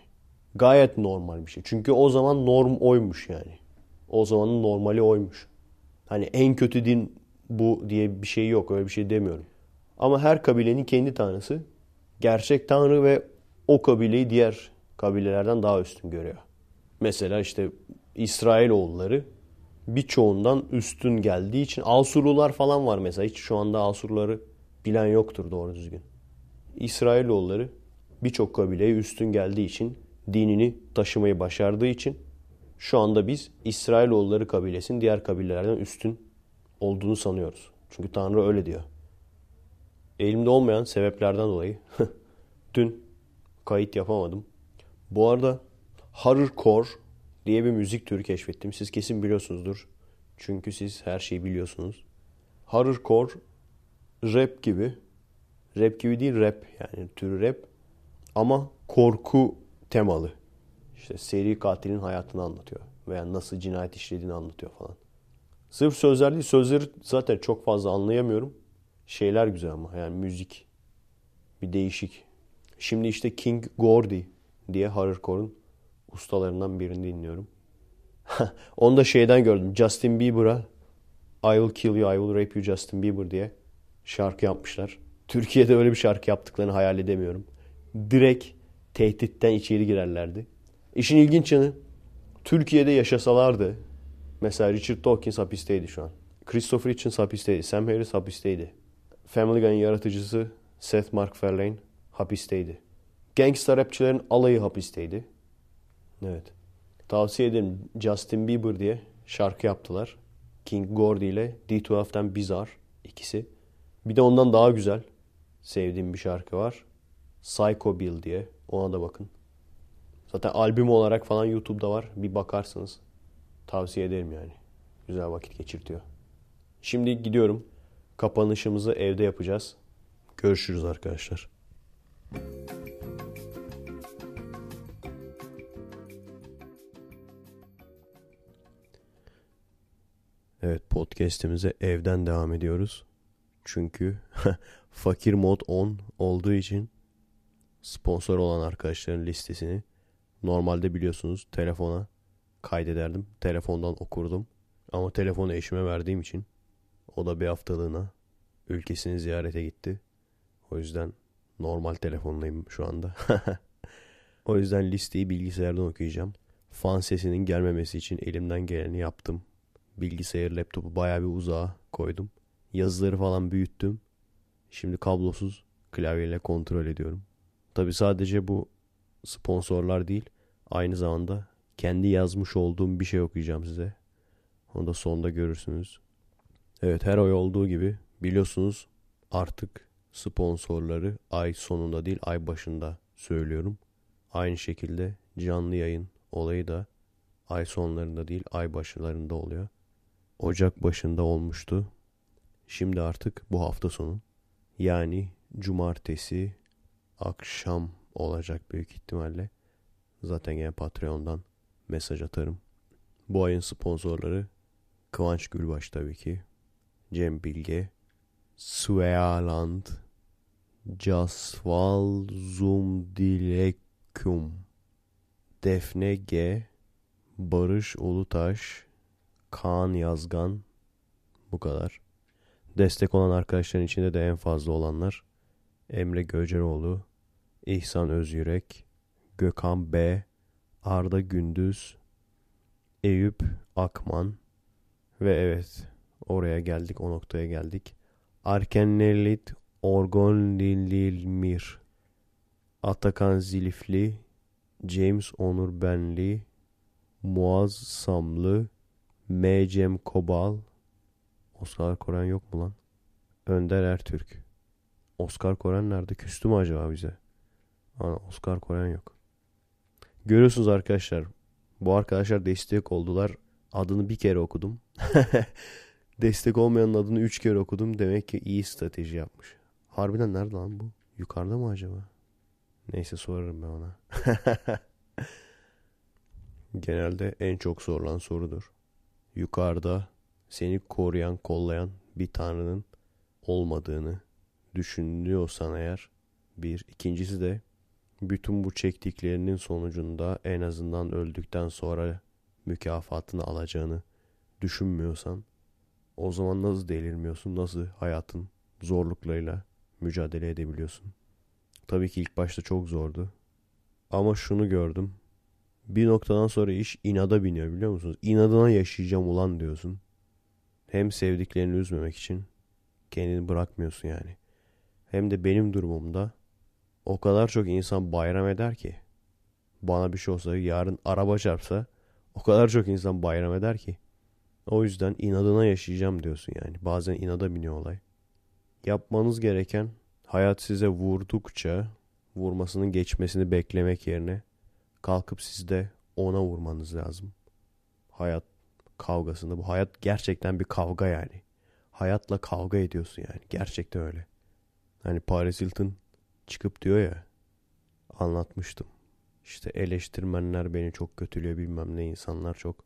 Speaker 1: gayet normal bir şey. Çünkü o zaman norm oymuş yani. O zamanın normali oymuş. Hani en kötü din bu diye bir şey yok. Öyle bir şey demiyorum. Ama her kabilenin kendi tanrısı gerçek tanrı ve o kabileyi diğer kabilelerden daha üstün görüyor. Mesela işte İsrail oğulları birçoğundan üstün geldiği için Asurlular falan var mesela. Hiç şu anda Asurluları bilen yoktur doğru düzgün. İsrail oğulları birçok kabileye üstün geldiği için dinini taşımayı başardığı için şu anda biz İsrailoğulları kabilesinin diğer kabilelerden üstün olduğunu sanıyoruz. Çünkü Tanrı öyle diyor. Elimde olmayan sebeplerden dolayı *laughs* dün kayıt yapamadım. Bu arada Horrorcore diye bir müzik türü keşfettim. Siz kesin biliyorsunuzdur. Çünkü siz her şeyi biliyorsunuz. Horrorcore rap gibi. Rap gibi değil rap yani türü rap. Ama korku temalı. İşte seri katilin hayatını anlatıyor veya nasıl cinayet işlediğini anlatıyor falan. Sırf sözler değil. Sözleri zaten çok fazla anlayamıyorum. Şeyler güzel ama yani müzik. Bir değişik. Şimdi işte King Gordy diye hardcore'un ustalarından birini dinliyorum. *laughs* Onu da şeyden gördüm. Justin Bieber'a I Will Kill You, I Will Rape You Justin Bieber diye şarkı yapmışlar. Türkiye'de öyle bir şarkı yaptıklarını hayal edemiyorum. Direkt tehditten içeri girerlerdi. İşin ilginç yanı Türkiye'de yaşasalardı Mesela Richard Dawkins hapisteydi şu an. Christopher Hitchens hapisteydi. Sam Harris hapisteydi. Family Guy'ın yaratıcısı Seth MacFarlane hapisteydi. Gangsta rapçilerin alayı hapisteydi. Evet. Tavsiye ederim Justin Bieber diye şarkı yaptılar. King Gordy ile D12'den Bizarre ikisi. Bir de ondan daha güzel sevdiğim bir şarkı var. Psycho Bill diye. Ona da bakın. Zaten albüm olarak falan YouTube'da var. Bir bakarsınız. Tavsiye ederim yani. Güzel vakit geçirtiyor. Şimdi gidiyorum. Kapanışımızı evde yapacağız. Görüşürüz arkadaşlar. Evet podcast'imize evden devam ediyoruz. Çünkü *laughs* fakir mod 10 olduğu için sponsor olan arkadaşların listesini normalde biliyorsunuz telefona kaydederdim. Telefondan okurdum. Ama telefonu eşime verdiğim için o da bir haftalığına ülkesini ziyarete gitti. O yüzden normal telefonlayım şu anda. *laughs* o yüzden listeyi bilgisayardan okuyacağım. Fan sesinin gelmemesi için elimden geleni yaptım. Bilgisayar laptopu baya bir uzağa koydum. Yazıları falan büyüttüm. Şimdi kablosuz klavyeyle kontrol ediyorum. Tabi sadece bu sponsorlar değil aynı zamanda kendi yazmış olduğum bir şey okuyacağım size. Onu da sonda görürsünüz. Evet her ay olduğu gibi biliyorsunuz artık sponsorları ay sonunda değil ay başında söylüyorum. Aynı şekilde canlı yayın olayı da ay sonlarında değil ay başlarında oluyor. Ocak başında olmuştu. Şimdi artık bu hafta sonu yani cumartesi akşam olacak büyük ihtimalle. Zaten gene Patreon'dan mesaj atarım. Bu ayın sponsorları Kıvanç Gülbaş tabii ki. Cem Bilge. Svealand. Casval Zumdilekum. Defne G. Barış Ulutaş, Kaan Yazgan. Bu kadar. Destek olan arkadaşların içinde de en fazla olanlar Emre Göceroğlu, İhsan Özyürek, Gökhan B, Arda Gündüz, Eyüp Akman ve evet oraya geldik o noktaya geldik. Arkennelit Orgonlilmir Atakan Zilifli James Onur Benli Muaz Samlı Mecem Kobal Oscar Koran yok mu lan? Önder Ertürk Oscar Koran nerede? Küstü mü acaba bize? Ana Oscar Koran yok. Görüyorsunuz arkadaşlar. Bu arkadaşlar destek oldular. Adını bir kere okudum. *laughs* destek olmayanın adını üç kere okudum. Demek ki iyi strateji yapmış. Harbiden nerede lan bu? Yukarıda mı acaba? Neyse sorarım ben ona. *laughs* Genelde en çok sorulan sorudur. Yukarıda seni koruyan, kollayan bir tanrının olmadığını düşünüyorsan eğer bir. ikincisi de bütün bu çektiklerinin sonucunda en azından öldükten sonra mükafatını alacağını düşünmüyorsan o zaman nasıl delirmiyorsun? Nasıl hayatın zorluklarıyla mücadele edebiliyorsun? Tabii ki ilk başta çok zordu. Ama şunu gördüm. Bir noktadan sonra iş inada biniyor biliyor musunuz? İnadına yaşayacağım ulan diyorsun. Hem sevdiklerini üzmemek için kendini bırakmıyorsun yani. Hem de benim durumumda o kadar çok insan bayram eder ki. Bana bir şey olsa yarın araba çarpsa o kadar çok insan bayram eder ki. O yüzden inadına yaşayacağım diyorsun yani. Bazen inada biniyor olay. Yapmanız gereken hayat size vurdukça vurmasının geçmesini beklemek yerine kalkıp sizde ona vurmanız lazım. Hayat kavgasında bu hayat gerçekten bir kavga yani. Hayatla kavga ediyorsun yani. Gerçekten öyle. Hani Paris Hilton çıkıp diyor ya anlatmıştım. İşte eleştirmenler beni çok kötülüyor bilmem ne insanlar çok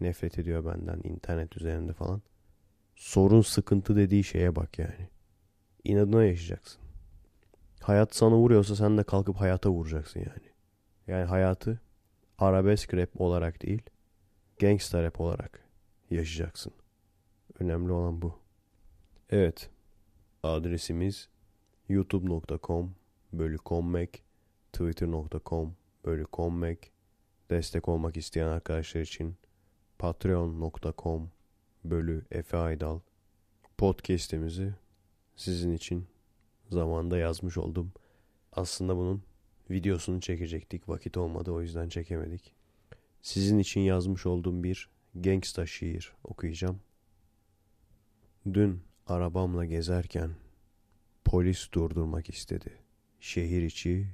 Speaker 1: nefret ediyor benden internet üzerinde falan. Sorun sıkıntı dediği şeye bak yani. İnadına yaşayacaksın. Hayat sana vuruyorsa sen de kalkıp hayata vuracaksın yani. Yani hayatı arabesk rap olarak değil, gangster rap olarak yaşayacaksın. Önemli olan bu. Evet. Adresimiz youtube.com bölü kommek twitter.com bölü kommek destek olmak isteyen arkadaşlar için patreon.com bölü Efe Aydal podcast'imizi sizin için zamanda yazmış oldum. Aslında bunun videosunu çekecektik. Vakit olmadı o yüzden çekemedik. Sizin için yazmış olduğum bir gangsta şiir okuyacağım. Dün arabamla gezerken polis durdurmak istedi şehir içi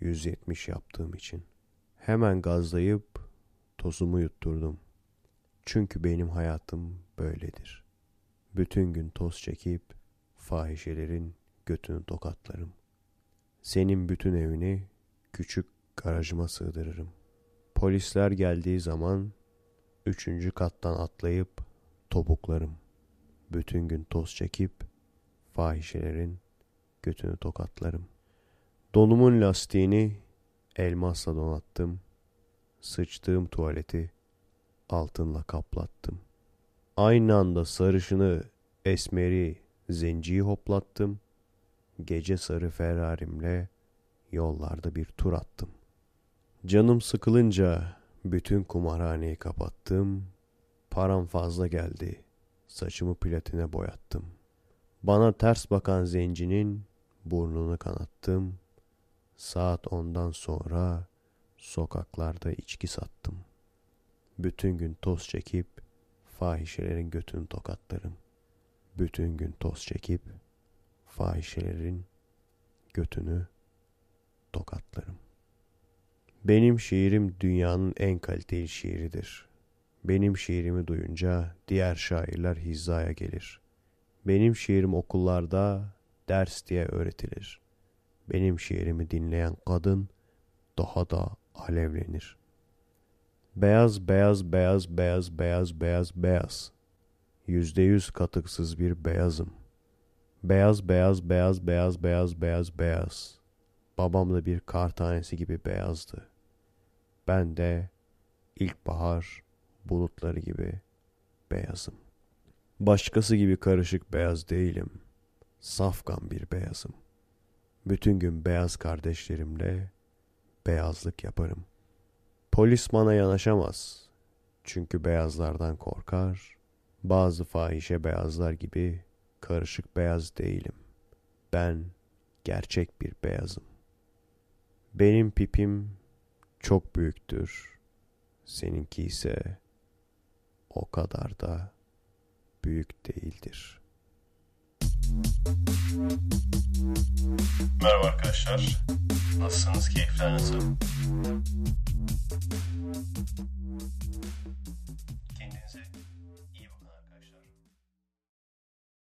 Speaker 1: 170 yaptığım için. Hemen gazlayıp tozumu yutturdum. Çünkü benim hayatım böyledir. Bütün gün toz çekip fahişelerin götünü tokatlarım. Senin bütün evini küçük garajıma sığdırırım. Polisler geldiği zaman üçüncü kattan atlayıp topuklarım. Bütün gün toz çekip fahişelerin götünü tokatlarım.'' Donumun lastiğini elmasla donattım. Sıçtığım tuvaleti altınla kaplattım. Aynı anda sarışını, esmeri, zenciyi hoplattım. Gece sarı Ferrari'mle yollarda bir tur attım. Canım sıkılınca bütün kumarhaneyi kapattım. Param fazla geldi. Saçımı platine boyattım. Bana ters bakan zencinin burnunu kanattım.'' Saat ondan sonra sokaklarda içki sattım. Bütün gün toz çekip fahişelerin götünü tokatlarım. Bütün gün toz çekip fahişelerin götünü tokatlarım. Benim şiirim dünyanın en kaliteli şiiridir. Benim şiirimi duyunca diğer şairler hizaya gelir. Benim şiirim okullarda ders diye öğretilir.'' benim şiirimi dinleyen kadın daha da alevlenir. Beyaz, beyaz, beyaz, beyaz, beyaz, beyaz, beyaz. Yüzde yüz katıksız bir beyazım. Beyaz, beyaz, beyaz, beyaz, beyaz, beyaz, beyaz. Babam da bir kar tanesi gibi beyazdı. Ben de ilkbahar bulutları gibi beyazım. Başkası gibi karışık beyaz değilim. Safkan bir beyazım.'' Bütün gün beyaz kardeşlerimle beyazlık yaparım. Polis bana yanaşamaz. Çünkü beyazlardan korkar. Bazı fahişe beyazlar gibi karışık beyaz değilim. Ben gerçek bir beyazım. Benim pipim çok büyüktür. Seninki ise o kadar da büyük değildir.'' Merhaba arkadaşlar. Nasılsınız? Keyifler nasıl? Kendinize